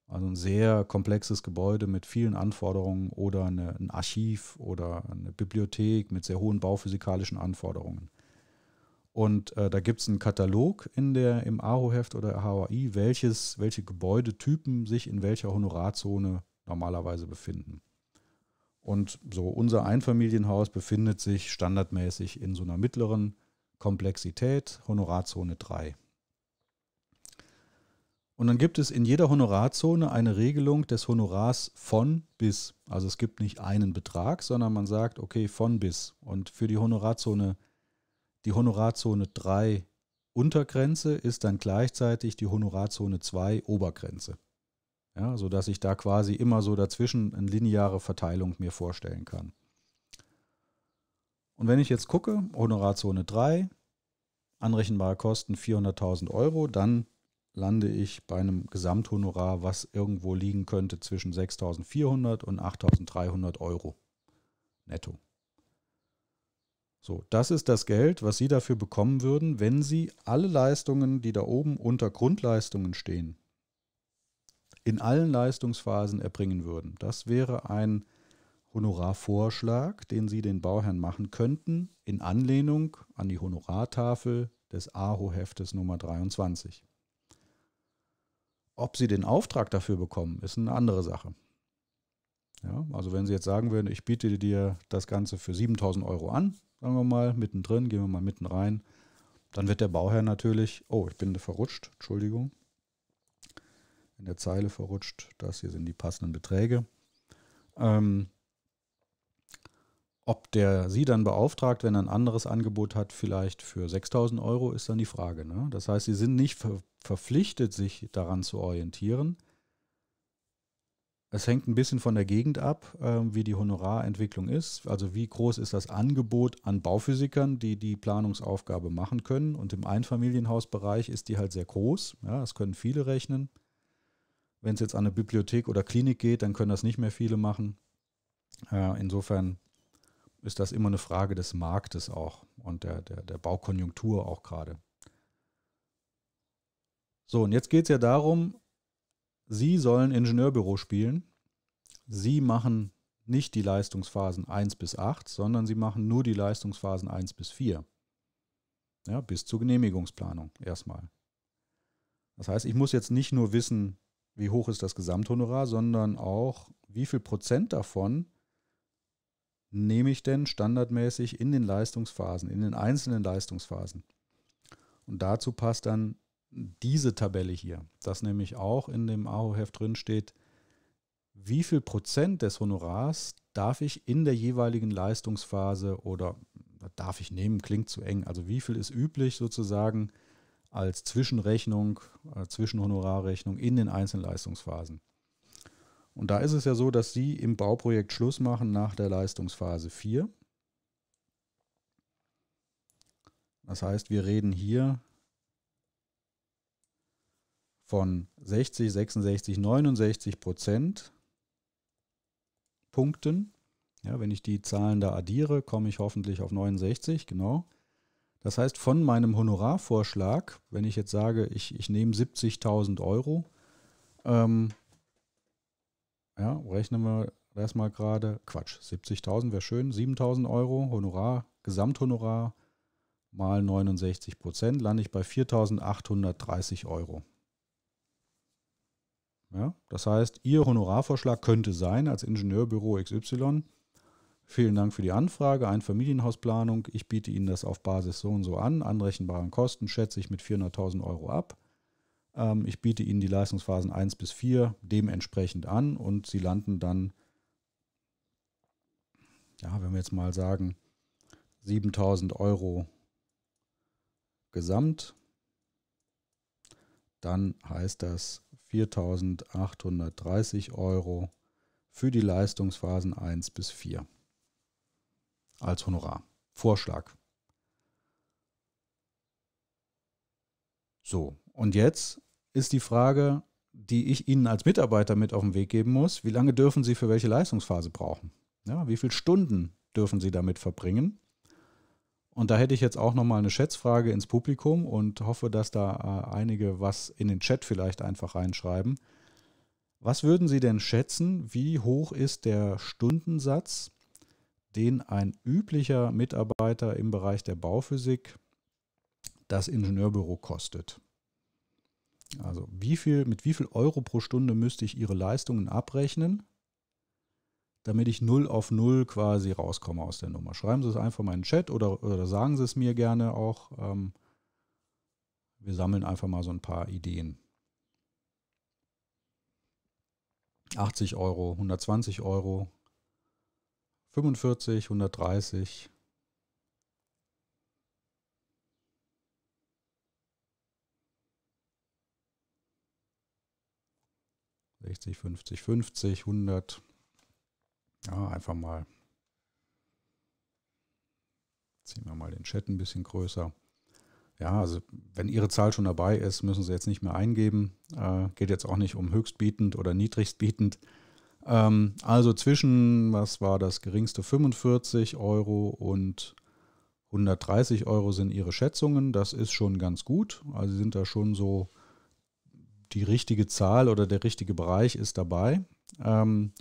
Also ein sehr komplexes Gebäude mit vielen Anforderungen oder eine, ein Archiv oder eine Bibliothek mit sehr hohen bauphysikalischen Anforderungen. Und äh, da gibt es einen Katalog in der, im AHO-Heft oder HAI, welches, welche Gebäudetypen sich in welcher Honorarzone normalerweise befinden. Und so unser Einfamilienhaus befindet sich standardmäßig in so einer mittleren Komplexität, Honorarzone 3. Und dann gibt es in jeder Honorarzone eine Regelung des Honorars von bis. Also es gibt nicht einen Betrag, sondern man sagt, okay, von bis. Und für die Honorarzone, die Honorarzone 3 Untergrenze ist dann gleichzeitig die Honorarzone 2 Obergrenze. Ja, sodass ich da quasi immer so dazwischen eine lineare Verteilung mir vorstellen kann. Und wenn ich jetzt gucke, Honorarzone 3, anrechenbare Kosten 400.000 Euro, dann lande ich bei einem Gesamthonorar, was irgendwo liegen könnte zwischen 6.400 und 8.300 Euro netto. So, das ist das Geld, was Sie dafür bekommen würden, wenn Sie alle Leistungen, die da oben unter Grundleistungen stehen, in allen Leistungsphasen erbringen würden. Das wäre ein Honorarvorschlag, den Sie den Bauherrn machen könnten, in Anlehnung an die Honorartafel des AHO-Heftes Nummer 23. Ob Sie den Auftrag dafür bekommen, ist eine andere Sache. Ja, also wenn Sie jetzt sagen würden, ich biete dir das Ganze für 7000 Euro an, sagen wir mal, mittendrin, gehen wir mal mitten rein, dann wird der Bauherr natürlich, oh, ich bin verrutscht, Entschuldigung, in der Zeile verrutscht. Das hier sind die passenden Beträge. Ähm, ob der sie dann beauftragt, wenn er ein anderes Angebot hat, vielleicht für 6000 Euro, ist dann die Frage. Ne? Das heißt, sie sind nicht ver verpflichtet, sich daran zu orientieren. Es hängt ein bisschen von der Gegend ab, äh, wie die Honorarentwicklung ist. Also wie groß ist das Angebot an Bauphysikern, die die Planungsaufgabe machen können. Und im Einfamilienhausbereich ist die halt sehr groß. Ja, es können viele rechnen. Wenn es jetzt an eine Bibliothek oder Klinik geht, dann können das nicht mehr viele machen. Äh, insofern ist das immer eine Frage des Marktes auch und der, der, der Baukonjunktur auch gerade. So, und jetzt geht es ja darum, Sie sollen Ingenieurbüro spielen. Sie machen nicht die Leistungsphasen 1 bis 8, sondern Sie machen nur die Leistungsphasen 1 bis 4. Ja, bis zur Genehmigungsplanung erstmal. Das heißt, ich muss jetzt nicht nur wissen, wie hoch ist das Gesamthonorar, sondern auch, wie viel Prozent davon nehme ich denn standardmäßig in den Leistungsphasen, in den einzelnen Leistungsphasen. Und dazu passt dann diese Tabelle hier, dass nämlich auch in dem AHO-Heft drin steht, wie viel Prozent des Honorars darf ich in der jeweiligen Leistungsphase oder darf ich nehmen, klingt zu eng. Also wie viel ist üblich sozusagen als Zwischenrechnung, als äh, Zwischenhonorarrechnung in den einzelnen Leistungsphasen. Und da ist es ja so, dass Sie im Bauprojekt Schluss machen nach der Leistungsphase 4. Das heißt, wir reden hier von 60, 66, 69 Prozent Punkten. Ja, wenn ich die Zahlen da addiere, komme ich hoffentlich auf 69, genau. Das heißt, von meinem Honorarvorschlag, wenn ich jetzt sage, ich, ich nehme 70.000 Euro, ähm, ja, rechnen wir erstmal gerade, Quatsch, 70.000 wäre schön, 7.000 Euro Honorar, Gesamthonorar mal 69 Prozent, lande ich bei 4.830 Euro. Ja, das heißt, Ihr Honorarvorschlag könnte sein, als Ingenieurbüro XY, Vielen Dank für die Anfrage. Ein Familienhausplanung. Ich biete Ihnen das auf Basis so und so an. Anrechenbaren Kosten schätze ich mit 400.000 Euro ab. Ähm, ich biete Ihnen die Leistungsphasen 1 bis 4 dementsprechend an und Sie landen dann, ja, wenn wir jetzt mal sagen, 7.000 Euro gesamt. Dann heißt das 4.830 Euro für die Leistungsphasen 1 bis 4 als Honorar. Vorschlag. So, und jetzt ist die Frage, die ich Ihnen als Mitarbeiter mit auf den Weg geben muss, wie lange dürfen Sie für welche Leistungsphase brauchen? Ja, wie viele Stunden dürfen Sie damit verbringen? Und da hätte ich jetzt auch nochmal eine Schätzfrage ins Publikum und hoffe, dass da äh, einige was in den Chat vielleicht einfach reinschreiben. Was würden Sie denn schätzen, wie hoch ist der Stundensatz den ein üblicher Mitarbeiter im Bereich der Bauphysik das Ingenieurbüro kostet. Also wie viel, mit wie viel Euro pro Stunde müsste ich Ihre Leistungen abrechnen, damit ich 0 auf 0 quasi rauskomme aus der Nummer. Schreiben Sie es einfach mal in den Chat oder, oder sagen Sie es mir gerne auch. Ähm, wir sammeln einfach mal so ein paar Ideen. 80 Euro, 120 Euro, 45, 130. Sechzig, fünfzig, fünfzig, hundert. Ja, einfach mal. Ziehen wir mal den Chat ein bisschen größer. Ja, also wenn Ihre Zahl schon dabei ist, müssen Sie jetzt nicht mehr eingeben. Äh, geht jetzt auch nicht um höchstbietend oder niedrigstbietend. Ähm, also zwischen, was war das geringste, 45 Euro und 130 Euro sind ihre Schätzungen. Das ist schon ganz gut. Also sie sind da schon so die richtige Zahl oder der richtige Bereich ist dabei. Ähm,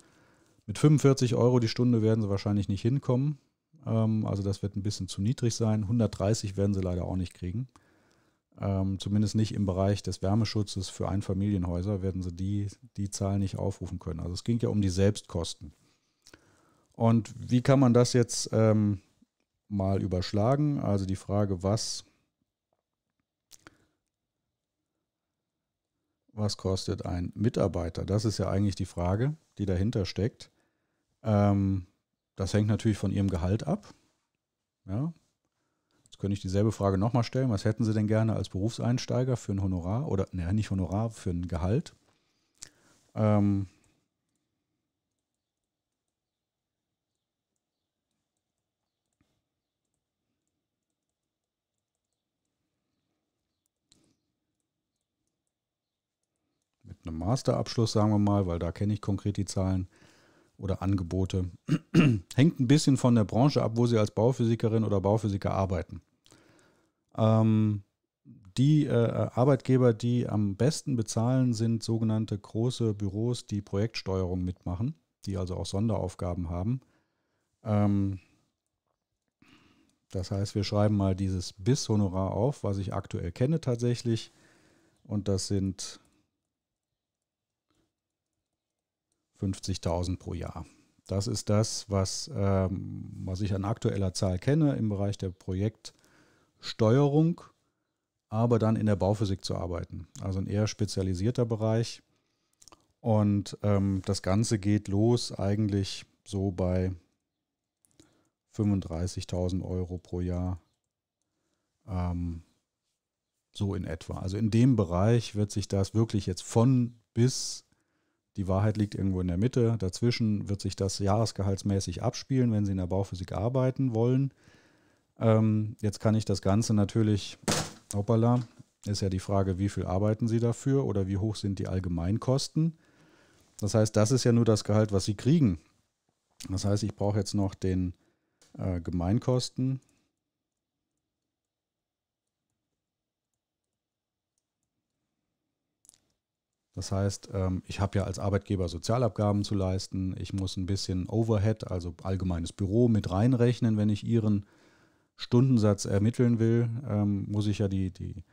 mit 45 Euro die Stunde werden sie wahrscheinlich nicht hinkommen. Ähm, also das wird ein bisschen zu niedrig sein. 130 werden sie leider auch nicht kriegen. Ähm, zumindest nicht im Bereich des Wärmeschutzes für Einfamilienhäuser werden sie die, die Zahl nicht aufrufen können. Also es ging ja um die Selbstkosten. Und wie kann man das jetzt ähm, mal überschlagen? Also die Frage, was, was kostet ein Mitarbeiter? Das ist ja eigentlich die Frage, die dahinter steckt. Ähm, das hängt natürlich von ihrem Gehalt ab. Ja, könnte ich dieselbe Frage nochmal stellen. Was hätten Sie denn gerne als Berufseinsteiger für ein Honorar oder, naja, ne, nicht Honorar, für ein Gehalt? Ähm, mit einem Masterabschluss, sagen wir mal, weil da kenne ich konkret die Zahlen oder Angebote. Hängt ein bisschen von der Branche ab, wo Sie als Bauphysikerin oder Bauphysiker arbeiten. Ähm, die äh, Arbeitgeber, die am besten bezahlen, sind sogenannte große Büros, die Projektsteuerung mitmachen, die also auch Sonderaufgaben haben. Ähm, das heißt, wir schreiben mal dieses BIS-Honorar auf, was ich aktuell kenne tatsächlich. Und das sind 50.000 pro Jahr. Das ist das, was, ähm, was ich an aktueller Zahl kenne im Bereich der Projektsteuerung. Steuerung, aber dann in der Bauphysik zu arbeiten. Also ein eher spezialisierter Bereich. Und ähm, das Ganze geht los eigentlich so bei 35.000 Euro pro Jahr. Ähm, so in etwa. Also in dem Bereich wird sich das wirklich jetzt von bis, die Wahrheit liegt irgendwo in der Mitte, dazwischen wird sich das jahresgehaltsmäßig abspielen, wenn Sie in der Bauphysik arbeiten wollen. Ähm, jetzt kann ich das Ganze natürlich, hoppala, ist ja die Frage, wie viel arbeiten Sie dafür oder wie hoch sind die Allgemeinkosten. Das heißt, das ist ja nur das Gehalt, was Sie kriegen. Das heißt, ich brauche jetzt noch den äh, Gemeinkosten. Das heißt, ähm, ich habe ja als Arbeitgeber Sozialabgaben zu leisten. Ich muss ein bisschen Overhead, also allgemeines Büro, mit reinrechnen, wenn ich Ihren Stundensatz ermitteln will, ähm, muss ich ja die, die,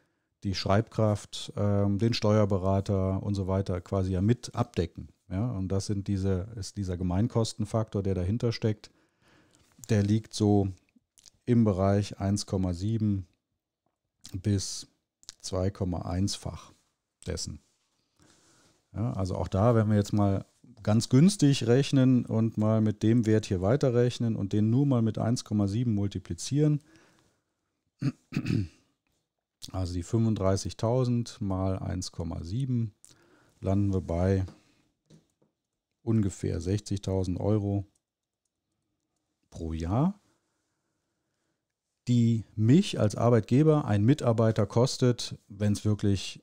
die Schreibkraft, ähm, den Steuerberater und so weiter quasi ja mit abdecken. Ja? Und das sind diese, ist dieser Gemeinkostenfaktor, der dahinter steckt. Der liegt so im Bereich 1,7 bis 2,1-fach dessen. Ja, also auch da, wenn wir jetzt mal ganz günstig rechnen und mal mit dem Wert hier weiterrechnen und den nur mal mit 1,7 multiplizieren. Also die 35.000 mal 1,7 landen wir bei ungefähr 60.000 Euro pro Jahr, die mich als Arbeitgeber ein Mitarbeiter kostet, wenn es wirklich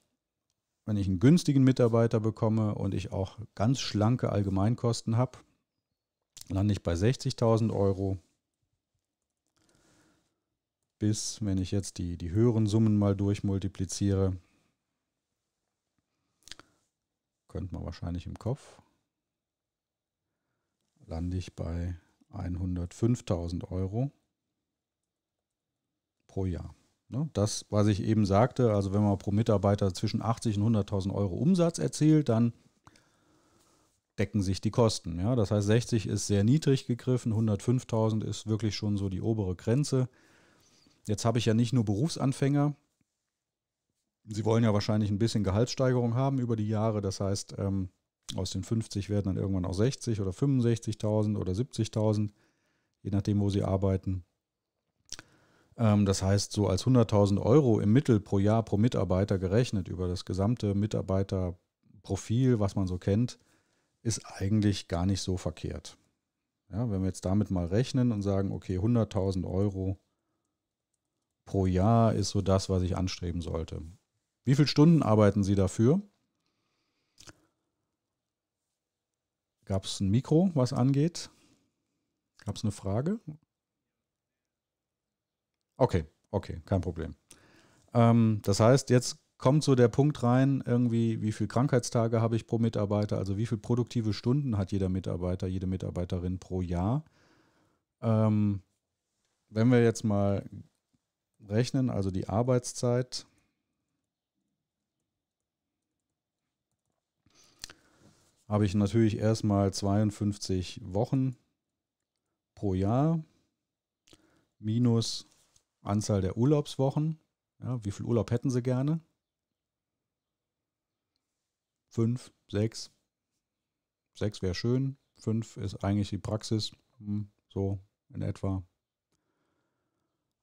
wenn ich einen günstigen Mitarbeiter bekomme und ich auch ganz schlanke Allgemeinkosten habe, lande ich bei 60.000 Euro. Bis, wenn ich jetzt die, die höheren Summen mal durchmultipliziere, könnte man wahrscheinlich im Kopf, lande ich bei 105.000 Euro pro Jahr. Ne? Das, was ich eben sagte, also wenn man pro Mitarbeiter zwischen 80 und 100.000 Euro Umsatz erzielt, dann decken sich die Kosten. Ja? Das heißt, 60 ist sehr niedrig gegriffen, 105.000 ist wirklich schon so die obere Grenze. Jetzt habe ich ja nicht nur Berufsanfänger. Sie wollen ja wahrscheinlich ein bisschen Gehaltssteigerung haben über die Jahre. Das heißt, ähm, aus den 50 werden dann irgendwann auch 60 oder 65.000 oder 70.000, je nachdem, wo Sie arbeiten. Ähm, das heißt, so als 100.000 Euro im Mittel pro Jahr pro Mitarbeiter gerechnet über das gesamte Mitarbeiterprofil, was man so kennt, ist eigentlich gar nicht so verkehrt. Ja, wenn wir jetzt damit mal rechnen und sagen, okay, 100.000 Euro pro Jahr ist so das, was ich anstreben sollte. Wie viele Stunden arbeiten Sie dafür? Gab es ein Mikro, was angeht? Gab es eine Frage? Okay, okay, kein Problem. Ähm, das heißt, jetzt kommt so der Punkt rein, irgendwie, wie viele Krankheitstage habe ich pro Mitarbeiter, also wie viele produktive Stunden hat jeder Mitarbeiter, jede Mitarbeiterin pro Jahr. Ähm, wenn wir jetzt mal rechnen, also die Arbeitszeit. habe ich natürlich erstmal 52 Wochen pro Jahr minus Anzahl der Urlaubswochen. Ja, wie viel Urlaub hätten sie gerne? Fünf, sechs. Sechs wäre schön. Fünf ist eigentlich die Praxis. Hm, so in etwa.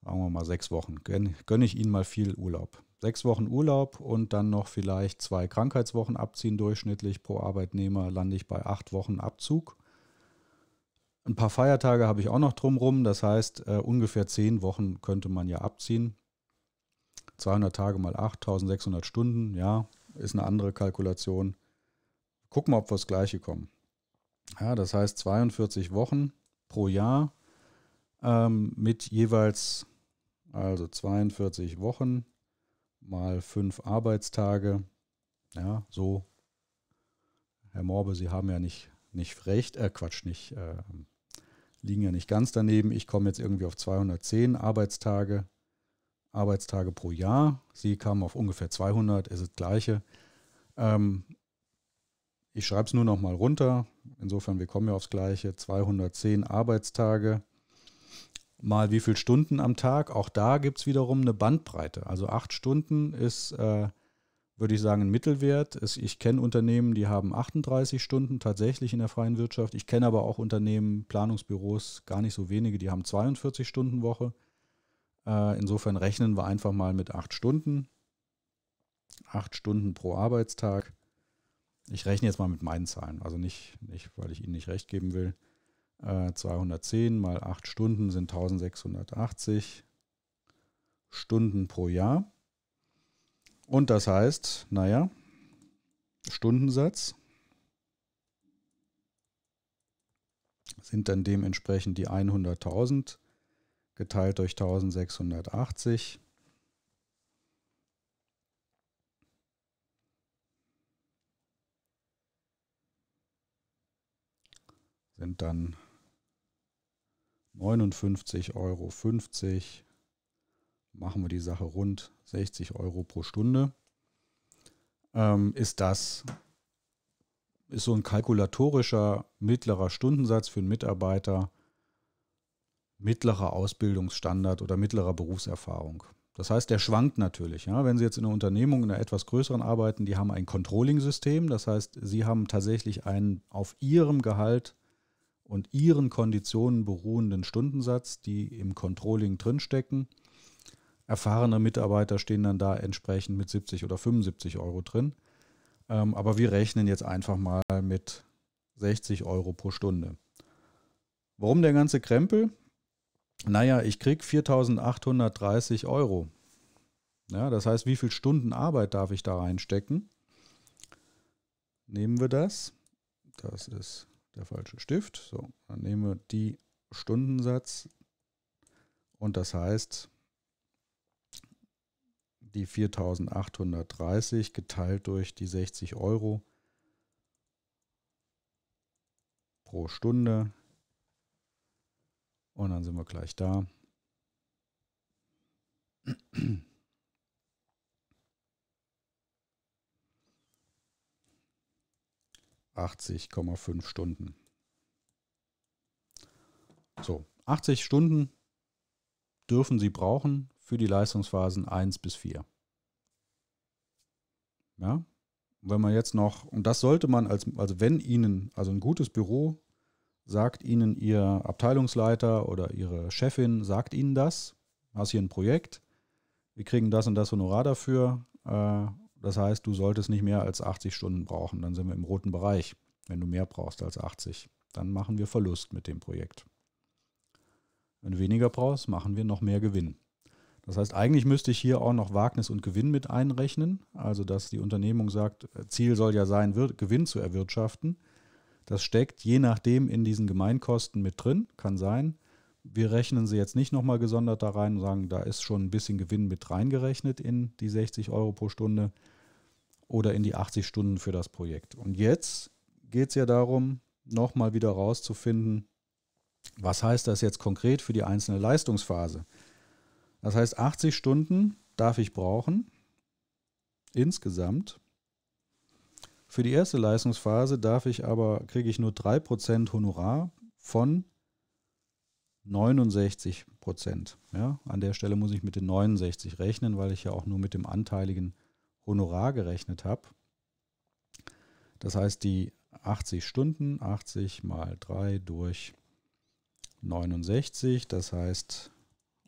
Sagen wir mal sechs Wochen. Gönne, gönne ich Ihnen mal viel Urlaub. Sechs Wochen Urlaub und dann noch vielleicht zwei Krankheitswochen abziehen durchschnittlich pro Arbeitnehmer, lande ich bei acht Wochen Abzug. Ein paar Feiertage habe ich auch noch drumrum. Das heißt, äh, ungefähr zehn Wochen könnte man ja abziehen. 200 Tage mal 8, 1600 Stunden, ja, ist eine andere Kalkulation. Gucken wir, ob wir das Gleiche kommen. Ja, das heißt 42 Wochen pro Jahr ähm, mit jeweils, also 42 Wochen mal fünf Arbeitstage. Ja, so. Herr Morbe, Sie haben ja nicht, nicht recht, äh, Quatsch, nicht, äh, liegen ja nicht ganz daneben. Ich komme jetzt irgendwie auf 210 Arbeitstage, Arbeitstage pro Jahr. Sie kamen auf ungefähr 200, ist das gleiche. Ähm, ich schreibe es nur noch mal runter. Insofern, wir kommen ja aufs gleiche. 210 Arbeitstage mal wie viele Stunden am Tag. Auch da gibt es wiederum eine Bandbreite. Also acht Stunden ist... Äh, würde ich sagen, ein Mittelwert. Es, ich kenne Unternehmen, die haben 38 Stunden tatsächlich in der freien Wirtschaft. Ich kenne aber auch Unternehmen, Planungsbüros, gar nicht so wenige, die haben 42 Stunden Woche. Äh, insofern rechnen wir einfach mal mit 8 Stunden. 8 Stunden pro Arbeitstag. Ich rechne jetzt mal mit meinen Zahlen, also nicht, nicht weil ich Ihnen nicht recht geben will. Äh, 210 mal 8 Stunden sind 1680 Stunden pro Jahr. Und das heißt, naja, Stundensatz sind dann dementsprechend die 100.000 geteilt durch 1680. sind dann 59,50 Euro machen wir die Sache rund 60 Euro pro Stunde, ähm, ist das ist so ein kalkulatorischer mittlerer Stundensatz für einen Mitarbeiter mittlerer Ausbildungsstandard oder mittlerer Berufserfahrung. Das heißt, der schwankt natürlich. Ja? Wenn Sie jetzt in einer Unternehmung, in einer etwas größeren arbeiten, die haben ein Controlling-System. Das heißt, Sie haben tatsächlich einen auf Ihrem Gehalt und Ihren Konditionen beruhenden Stundensatz, die im Controlling drinstecken. Erfahrene Mitarbeiter stehen dann da entsprechend mit 70 oder 75 Euro drin. Ähm, aber wir rechnen jetzt einfach mal mit 60 Euro pro Stunde. Warum der ganze Krempel? Naja, ich kriege 4830 Euro. Ja, das heißt, wie viele Stunden Arbeit darf ich da reinstecken? Nehmen wir das. Das ist der falsche Stift. So, dann nehmen wir die Stundensatz. Und das heißt, die 4830 geteilt durch die 60 Euro pro Stunde. Und dann sind wir gleich da. Achtzig Komma fünf Stunden. So, 80 Stunden dürfen Sie brauchen, für die Leistungsphasen 1 bis 4. Ja? Wenn man jetzt noch, und das sollte man als, also wenn Ihnen, also ein gutes Büro sagt Ihnen Ihr Abteilungsleiter oder Ihre Chefin, sagt Ihnen das, hast hier ein Projekt, wir kriegen das und das Honorar dafür, äh, das heißt, du solltest nicht mehr als 80 Stunden brauchen, dann sind wir im roten Bereich, wenn du mehr brauchst als 80 dann machen wir Verlust mit dem Projekt. Wenn du weniger brauchst, machen wir noch mehr Gewinn. Das heißt, eigentlich müsste ich hier auch noch Wagnis und Gewinn mit einrechnen. Also, dass die Unternehmung sagt, äh, Ziel soll ja sein, Gewinn zu erwirtschaften. Das steckt je nachdem in diesen Gemeinkosten mit drin, kann sein. Wir rechnen sie jetzt nicht nochmal gesondert da rein und sagen, da ist schon ein bisschen Gewinn mit reingerechnet in die 60 Euro pro Stunde oder in die 80 Stunden für das Projekt. Und jetzt geht es ja darum, nochmal wieder rauszufinden, was heißt das jetzt konkret für die einzelne Leistungsphase? Das heißt, 80 Stunden darf ich brauchen insgesamt. Für die erste Leistungsphase darf ich aber, kriege ich nur 3% Honorar von 69 Ja, an der Stelle muss ich mit den 69 rechnen, weil ich ja auch nur mit dem anteiligen Honorar gerechnet habe. Das heißt, die 80 Stunden, 80 mal 3 durch 69, das heißt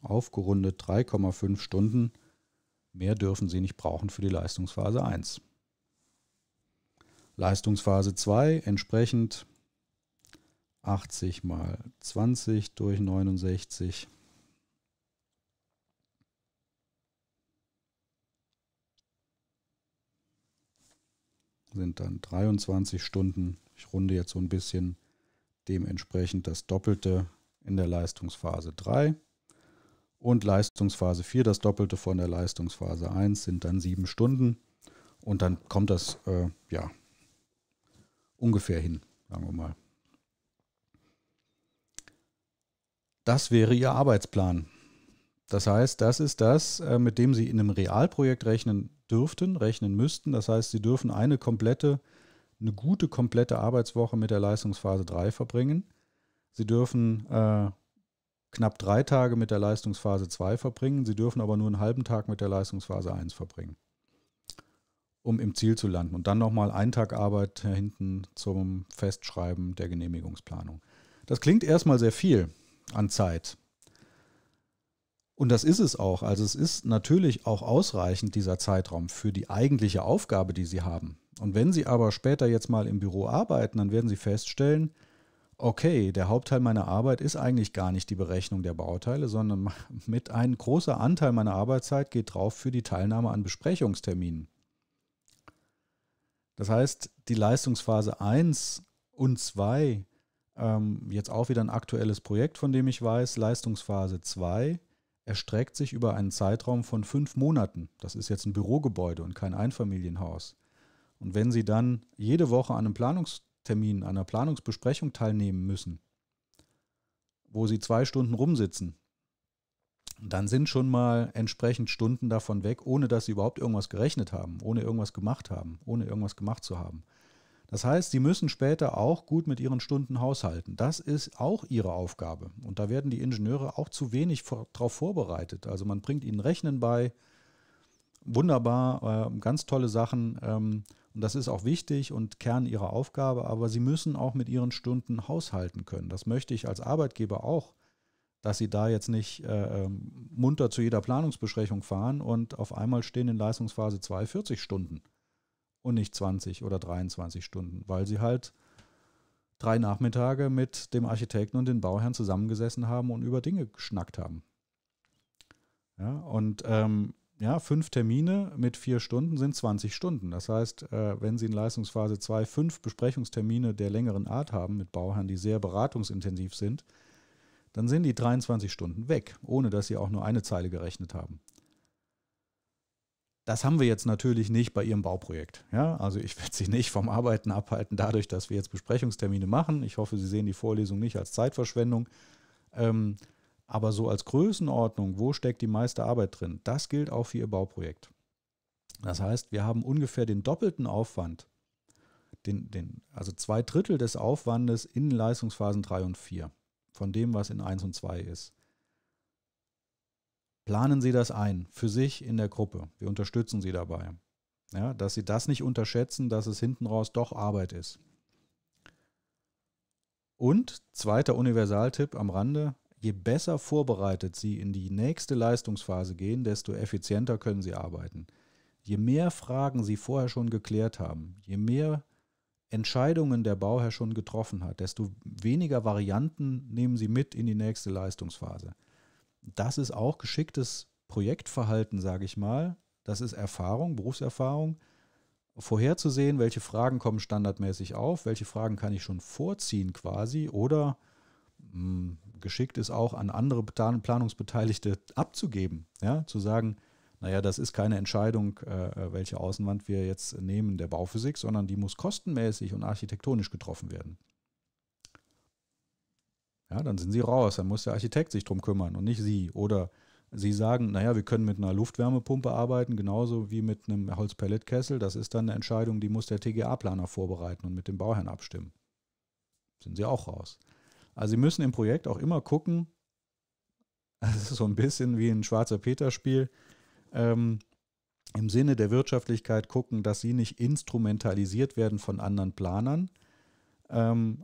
aufgerundet 3,5 Stunden. Mehr dürfen Sie nicht brauchen für die Leistungsphase 1. Leistungsphase 2 entsprechend 80 mal 20 durch 69. sind dann 23 Stunden. Ich runde jetzt so ein bisschen dementsprechend das Doppelte in der Leistungsphase 3. Und Leistungsphase 4, das Doppelte von der Leistungsphase 1, sind dann sieben Stunden. Und dann kommt das, äh, ja, ungefähr hin, sagen wir mal. Das wäre Ihr Arbeitsplan. Das heißt, das ist das, äh, mit dem Sie in einem Realprojekt rechnen dürften, rechnen müssten. Das heißt, Sie dürfen eine komplette, eine gute komplette Arbeitswoche mit der Leistungsphase 3 verbringen. Sie dürfen äh, knapp drei Tage mit der Leistungsphase 2 verbringen. Sie dürfen aber nur einen halben Tag mit der Leistungsphase 1 verbringen, um im Ziel zu landen. Und dann nochmal einen Tag Arbeit hinten zum Festschreiben der Genehmigungsplanung. Das klingt erstmal sehr viel an Zeit. Und das ist es auch. Also es ist natürlich auch ausreichend dieser Zeitraum für die eigentliche Aufgabe, die Sie haben. Und wenn Sie aber später jetzt mal im Büro arbeiten, dann werden Sie feststellen, okay, der Hauptteil meiner Arbeit ist eigentlich gar nicht die Berechnung der Bauteile, sondern mit einem großen Anteil meiner Arbeitszeit geht drauf für die Teilnahme an Besprechungsterminen. Das heißt, die Leistungsphase 1 und 2, ähm, jetzt auch wieder ein aktuelles Projekt, von dem ich weiß, Leistungsphase 2 erstreckt sich über einen Zeitraum von fünf Monaten. Das ist jetzt ein Bürogebäude und kein Einfamilienhaus. Und wenn Sie dann jede Woche an einem Planungs Termin einer Planungsbesprechung teilnehmen müssen, wo sie zwei Stunden rumsitzen, dann sind schon mal entsprechend Stunden davon weg, ohne dass sie überhaupt irgendwas gerechnet haben, ohne irgendwas gemacht haben, ohne irgendwas gemacht zu haben. Das heißt, sie müssen später auch gut mit ihren Stunden haushalten. Das ist auch ihre Aufgabe. Und da werden die Ingenieure auch zu wenig vor, darauf vorbereitet. Also man bringt ihnen Rechnen bei, wunderbar, äh, ganz tolle Sachen. Ähm, und das ist auch wichtig und Kern ihrer Aufgabe, aber sie müssen auch mit ihren Stunden haushalten können. Das möchte ich als Arbeitgeber auch, dass sie da jetzt nicht äh, ähm, munter zu jeder Planungsbesprechung fahren und auf einmal stehen in Leistungsphase 2 40 Stunden und nicht 20 oder 23 Stunden, weil sie halt drei Nachmittage mit dem Architekten und den Bauherrn zusammengesessen haben und über Dinge geschnackt haben. Ja, und ähm, ja, fünf Termine mit vier Stunden sind 20 Stunden. Das heißt, äh, wenn Sie in Leistungsphase 2 fünf Besprechungstermine der längeren Art haben mit Bauherren, die sehr beratungsintensiv sind, dann sind die 23 Stunden weg, ohne dass Sie auch nur eine Zeile gerechnet haben. Das haben wir jetzt natürlich nicht bei Ihrem Bauprojekt. Ja, also ich werde Sie nicht vom Arbeiten abhalten, dadurch, dass wir jetzt Besprechungstermine machen. Ich hoffe, Sie sehen die Vorlesung nicht als Zeitverschwendung. Ähm, aber so als Größenordnung, wo steckt die meiste Arbeit drin, das gilt auch für Ihr Bauprojekt. Das heißt, wir haben ungefähr den doppelten Aufwand, den, den, also zwei Drittel des Aufwandes in Leistungsphasen 3 und 4, von dem, was in 1 und 2 ist. Planen Sie das ein, für sich in der Gruppe. Wir unterstützen Sie dabei. Ja, dass Sie das nicht unterschätzen, dass es hinten raus doch Arbeit ist. Und zweiter Universaltipp am Rande, je besser vorbereitet sie in die nächste Leistungsphase gehen, desto effizienter können sie arbeiten. Je mehr Fragen sie vorher schon geklärt haben, je mehr Entscheidungen der Bauherr schon getroffen hat, desto weniger Varianten nehmen sie mit in die nächste Leistungsphase. Das ist auch geschicktes Projektverhalten, sage ich mal. Das ist Erfahrung, Berufserfahrung. Vorherzusehen, welche Fragen kommen standardmäßig auf, welche Fragen kann ich schon vorziehen quasi oder äh, geschickt ist, auch an andere Planungsbeteiligte abzugeben. Ja? Zu sagen, naja, das ist keine Entscheidung, äh, äh, welche Außenwand wir jetzt nehmen der Bauphysik, sondern die muss kostenmäßig und architektonisch getroffen werden. Ja, dann sind sie raus, dann muss der Architekt sich drum kümmern und nicht sie. Oder sie sagen, naja, wir können mit einer Luftwärmepumpe arbeiten, genauso wie mit einem Holzpelletkessel. Das ist dann eine Entscheidung, die muss der TGA-Planer vorbereiten und mit dem Bauherrn abstimmen. Sind sie auch raus. Also Sie müssen im Projekt auch immer gucken, das ist so ein bisschen wie ein Schwarzer Peter-Spiel, ähm, im Sinne der Wirtschaftlichkeit gucken, dass Sie nicht instrumentalisiert werden von anderen Planern, ähm,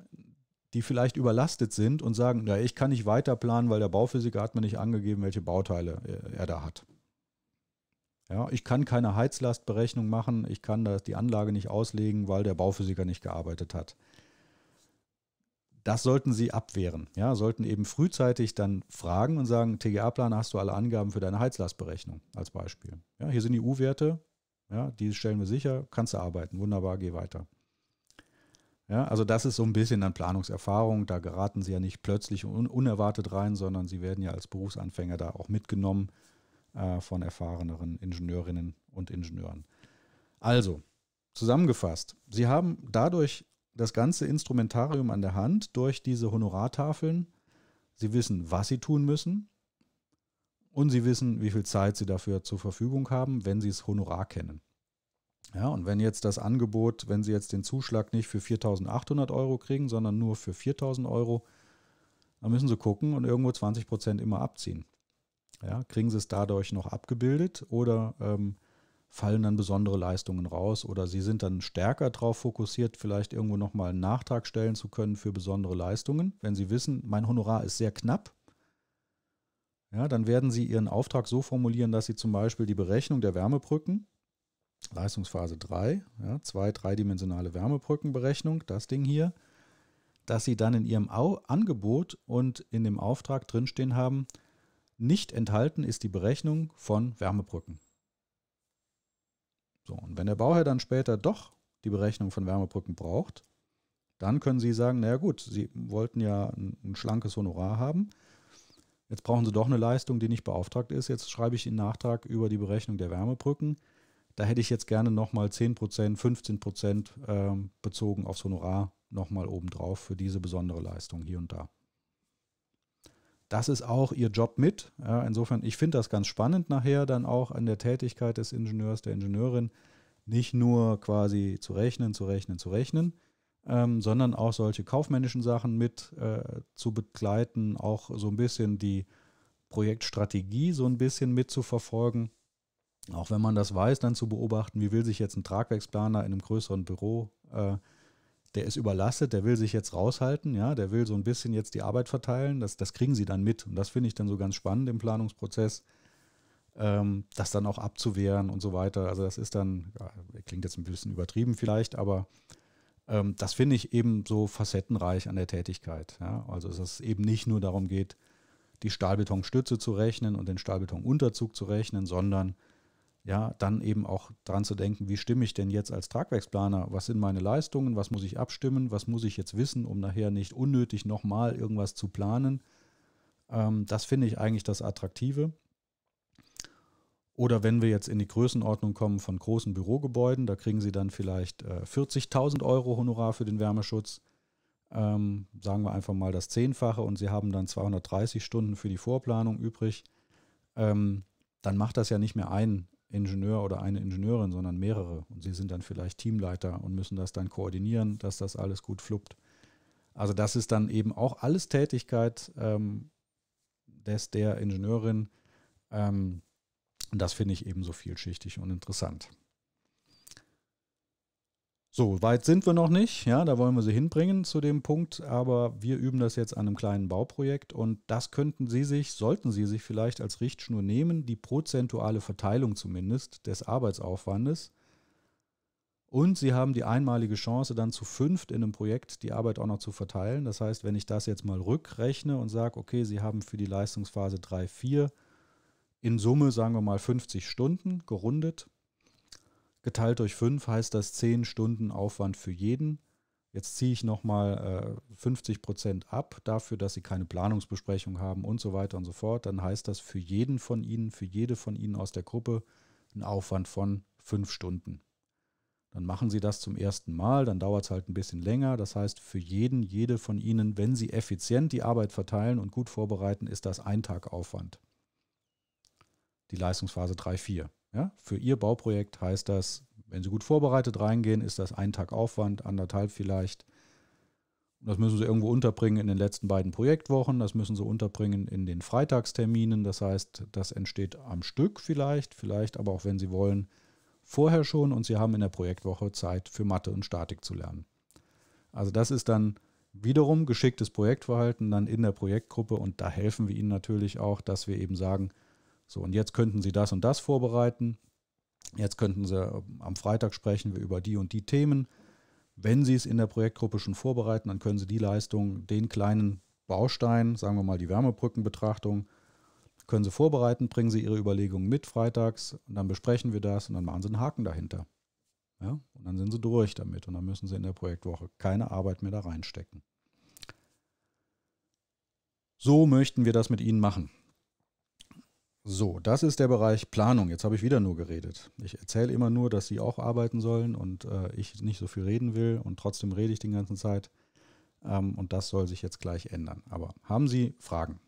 die vielleicht überlastet sind und sagen, na, ich kann nicht weiter planen, weil der Bauphysiker hat mir nicht angegeben, welche Bauteile äh, er da hat. Ja, ich kann keine Heizlastberechnung machen, ich kann das, die Anlage nicht auslegen, weil der Bauphysiker nicht gearbeitet hat das sollten sie abwehren. Ja, sollten eben frühzeitig dann fragen und sagen, TGA-Plan, hast du alle Angaben für deine Heizlastberechnung als Beispiel. Ja, hier sind die U-Werte, ja, die stellen wir sicher, kannst du arbeiten, wunderbar, geh weiter. Ja, also das ist so ein bisschen dann Planungserfahrung, da geraten sie ja nicht plötzlich und unerwartet rein, sondern sie werden ja als Berufsanfänger da auch mitgenommen äh, von erfahreneren Ingenieurinnen und Ingenieuren. Also, zusammengefasst, sie haben dadurch das ganze Instrumentarium an der Hand durch diese Honorartafeln. Sie wissen, was sie tun müssen. Und sie wissen, wie viel Zeit sie dafür zur Verfügung haben, wenn sie es Honorar kennen. Ja, und wenn jetzt das Angebot, wenn sie jetzt den Zuschlag nicht für 4.800 Euro kriegen, sondern nur für 4.000 Euro, dann müssen sie gucken und irgendwo 20 Prozent immer abziehen. Ja, kriegen sie es dadurch noch abgebildet oder ähm, fallen dann besondere Leistungen raus oder sie sind dann stärker darauf fokussiert, vielleicht irgendwo nochmal einen Nachtrag stellen zu können für besondere Leistungen. Wenn sie wissen, mein Honorar ist sehr knapp, ja, dann werden sie ihren Auftrag so formulieren, dass sie zum Beispiel die Berechnung der Wärmebrücken, Leistungsphase 3, ja, zwei dreidimensionale Wärmebrückenberechnung, das Ding hier, dass sie dann in ihrem Au Angebot und in dem Auftrag drinstehen haben, nicht enthalten ist die Berechnung von Wärmebrücken. So, und wenn der Bauherr dann später doch die Berechnung von Wärmebrücken braucht, dann können Sie sagen, naja gut, Sie wollten ja ein, ein schlankes Honorar haben. Jetzt brauchen Sie doch eine Leistung, die nicht beauftragt ist. Jetzt schreibe ich Ihnen Nachtrag über die Berechnung der Wärmebrücken. Da hätte ich jetzt gerne nochmal 10%, 15% bezogen aufs Honorar nochmal obendrauf für diese besondere Leistung hier und da das ist auch ihr Job mit. Ja, insofern, ich finde das ganz spannend nachher dann auch an der Tätigkeit des Ingenieurs, der Ingenieurin, nicht nur quasi zu rechnen, zu rechnen, zu rechnen, ähm, sondern auch solche kaufmännischen Sachen mit äh, zu begleiten, auch so ein bisschen die Projektstrategie so ein bisschen mit zu verfolgen. Auch wenn man das weiß, dann zu beobachten, wie will sich jetzt ein Tragwerksplaner in einem größeren Büro äh, der ist überlastet, der will sich jetzt raushalten, ja, der will so ein bisschen jetzt die Arbeit verteilen, das, das kriegen sie dann mit. Und das finde ich dann so ganz spannend im Planungsprozess, ähm, das dann auch abzuwehren und so weiter. Also das ist dann, ja, klingt jetzt ein bisschen übertrieben vielleicht, aber ähm, das finde ich eben so facettenreich an der Tätigkeit. Ja? Also dass es eben nicht nur darum geht, die Stahlbetonstütze zu rechnen und den Stahlbetonunterzug zu rechnen, sondern ja, dann eben auch daran zu denken, wie stimme ich denn jetzt als Tragwerksplaner? Was sind meine Leistungen? Was muss ich abstimmen? Was muss ich jetzt wissen, um nachher nicht unnötig nochmal irgendwas zu planen? Ähm, das finde ich eigentlich das Attraktive. Oder wenn wir jetzt in die Größenordnung kommen von großen Bürogebäuden, da kriegen Sie dann vielleicht äh, 40.000 Euro Honorar für den Wärmeschutz. Ähm, sagen wir einfach mal das Zehnfache und Sie haben dann 230 Stunden für die Vorplanung übrig. Ähm, dann macht das ja nicht mehr einen Ingenieur oder eine Ingenieurin, sondern mehrere. Und sie sind dann vielleicht Teamleiter und müssen das dann koordinieren, dass das alles gut fluppt. Also das ist dann eben auch alles Tätigkeit ähm, des der Ingenieurin. Ähm, und das finde ich eben so vielschichtig und interessant. So weit sind wir noch nicht, ja, da wollen wir sie hinbringen zu dem Punkt, aber wir üben das jetzt an einem kleinen Bauprojekt und das könnten Sie sich, sollten Sie sich vielleicht als Richtschnur nehmen, die prozentuale Verteilung zumindest des Arbeitsaufwandes. Und Sie haben die einmalige Chance, dann zu fünft in einem Projekt die Arbeit auch noch zu verteilen. Das heißt, wenn ich das jetzt mal rückrechne und sage, okay, Sie haben für die Leistungsphase 3, 4 in Summe, sagen wir mal, 50 Stunden gerundet, Geteilt durch 5 heißt das 10 Stunden Aufwand für jeden. Jetzt ziehe ich nochmal äh, 50 Prozent ab dafür, dass Sie keine Planungsbesprechung haben und so weiter und so fort. Dann heißt das für jeden von Ihnen, für jede von Ihnen aus der Gruppe ein Aufwand von 5 Stunden. Dann machen Sie das zum ersten Mal, dann dauert es halt ein bisschen länger. Das heißt, für jeden, jede von Ihnen, wenn Sie effizient die Arbeit verteilen und gut vorbereiten, ist das ein Tag Aufwand. Die Leistungsphase 3, 4. Ja, für Ihr Bauprojekt heißt das, wenn Sie gut vorbereitet reingehen, ist das ein Tag Aufwand, anderthalb vielleicht. Das müssen Sie irgendwo unterbringen in den letzten beiden Projektwochen, das müssen Sie unterbringen in den Freitagsterminen. Das heißt, das entsteht am Stück vielleicht, vielleicht aber auch, wenn Sie wollen, vorher schon und Sie haben in der Projektwoche Zeit für Mathe und Statik zu lernen. Also das ist dann wiederum geschicktes Projektverhalten dann in der Projektgruppe und da helfen wir Ihnen natürlich auch, dass wir eben sagen, so, und jetzt könnten Sie das und das vorbereiten. Jetzt könnten Sie, äh, am Freitag sprechen wir über die und die Themen. Wenn Sie es in der Projektgruppe schon vorbereiten, dann können Sie die Leistung, den kleinen Baustein, sagen wir mal die Wärmebrückenbetrachtung, können Sie vorbereiten, bringen Sie Ihre Überlegungen mit freitags und dann besprechen wir das und dann machen Sie einen Haken dahinter. Ja, und dann sind Sie durch damit und dann müssen Sie in der Projektwoche keine Arbeit mehr da reinstecken. So möchten wir das mit Ihnen machen. So, das ist der Bereich Planung. Jetzt habe ich wieder nur geredet. Ich erzähle immer nur, dass Sie auch arbeiten sollen und äh, ich nicht so viel reden will und trotzdem rede ich die ganze Zeit. Ähm, und das soll sich jetzt gleich ändern. Aber haben Sie Fragen?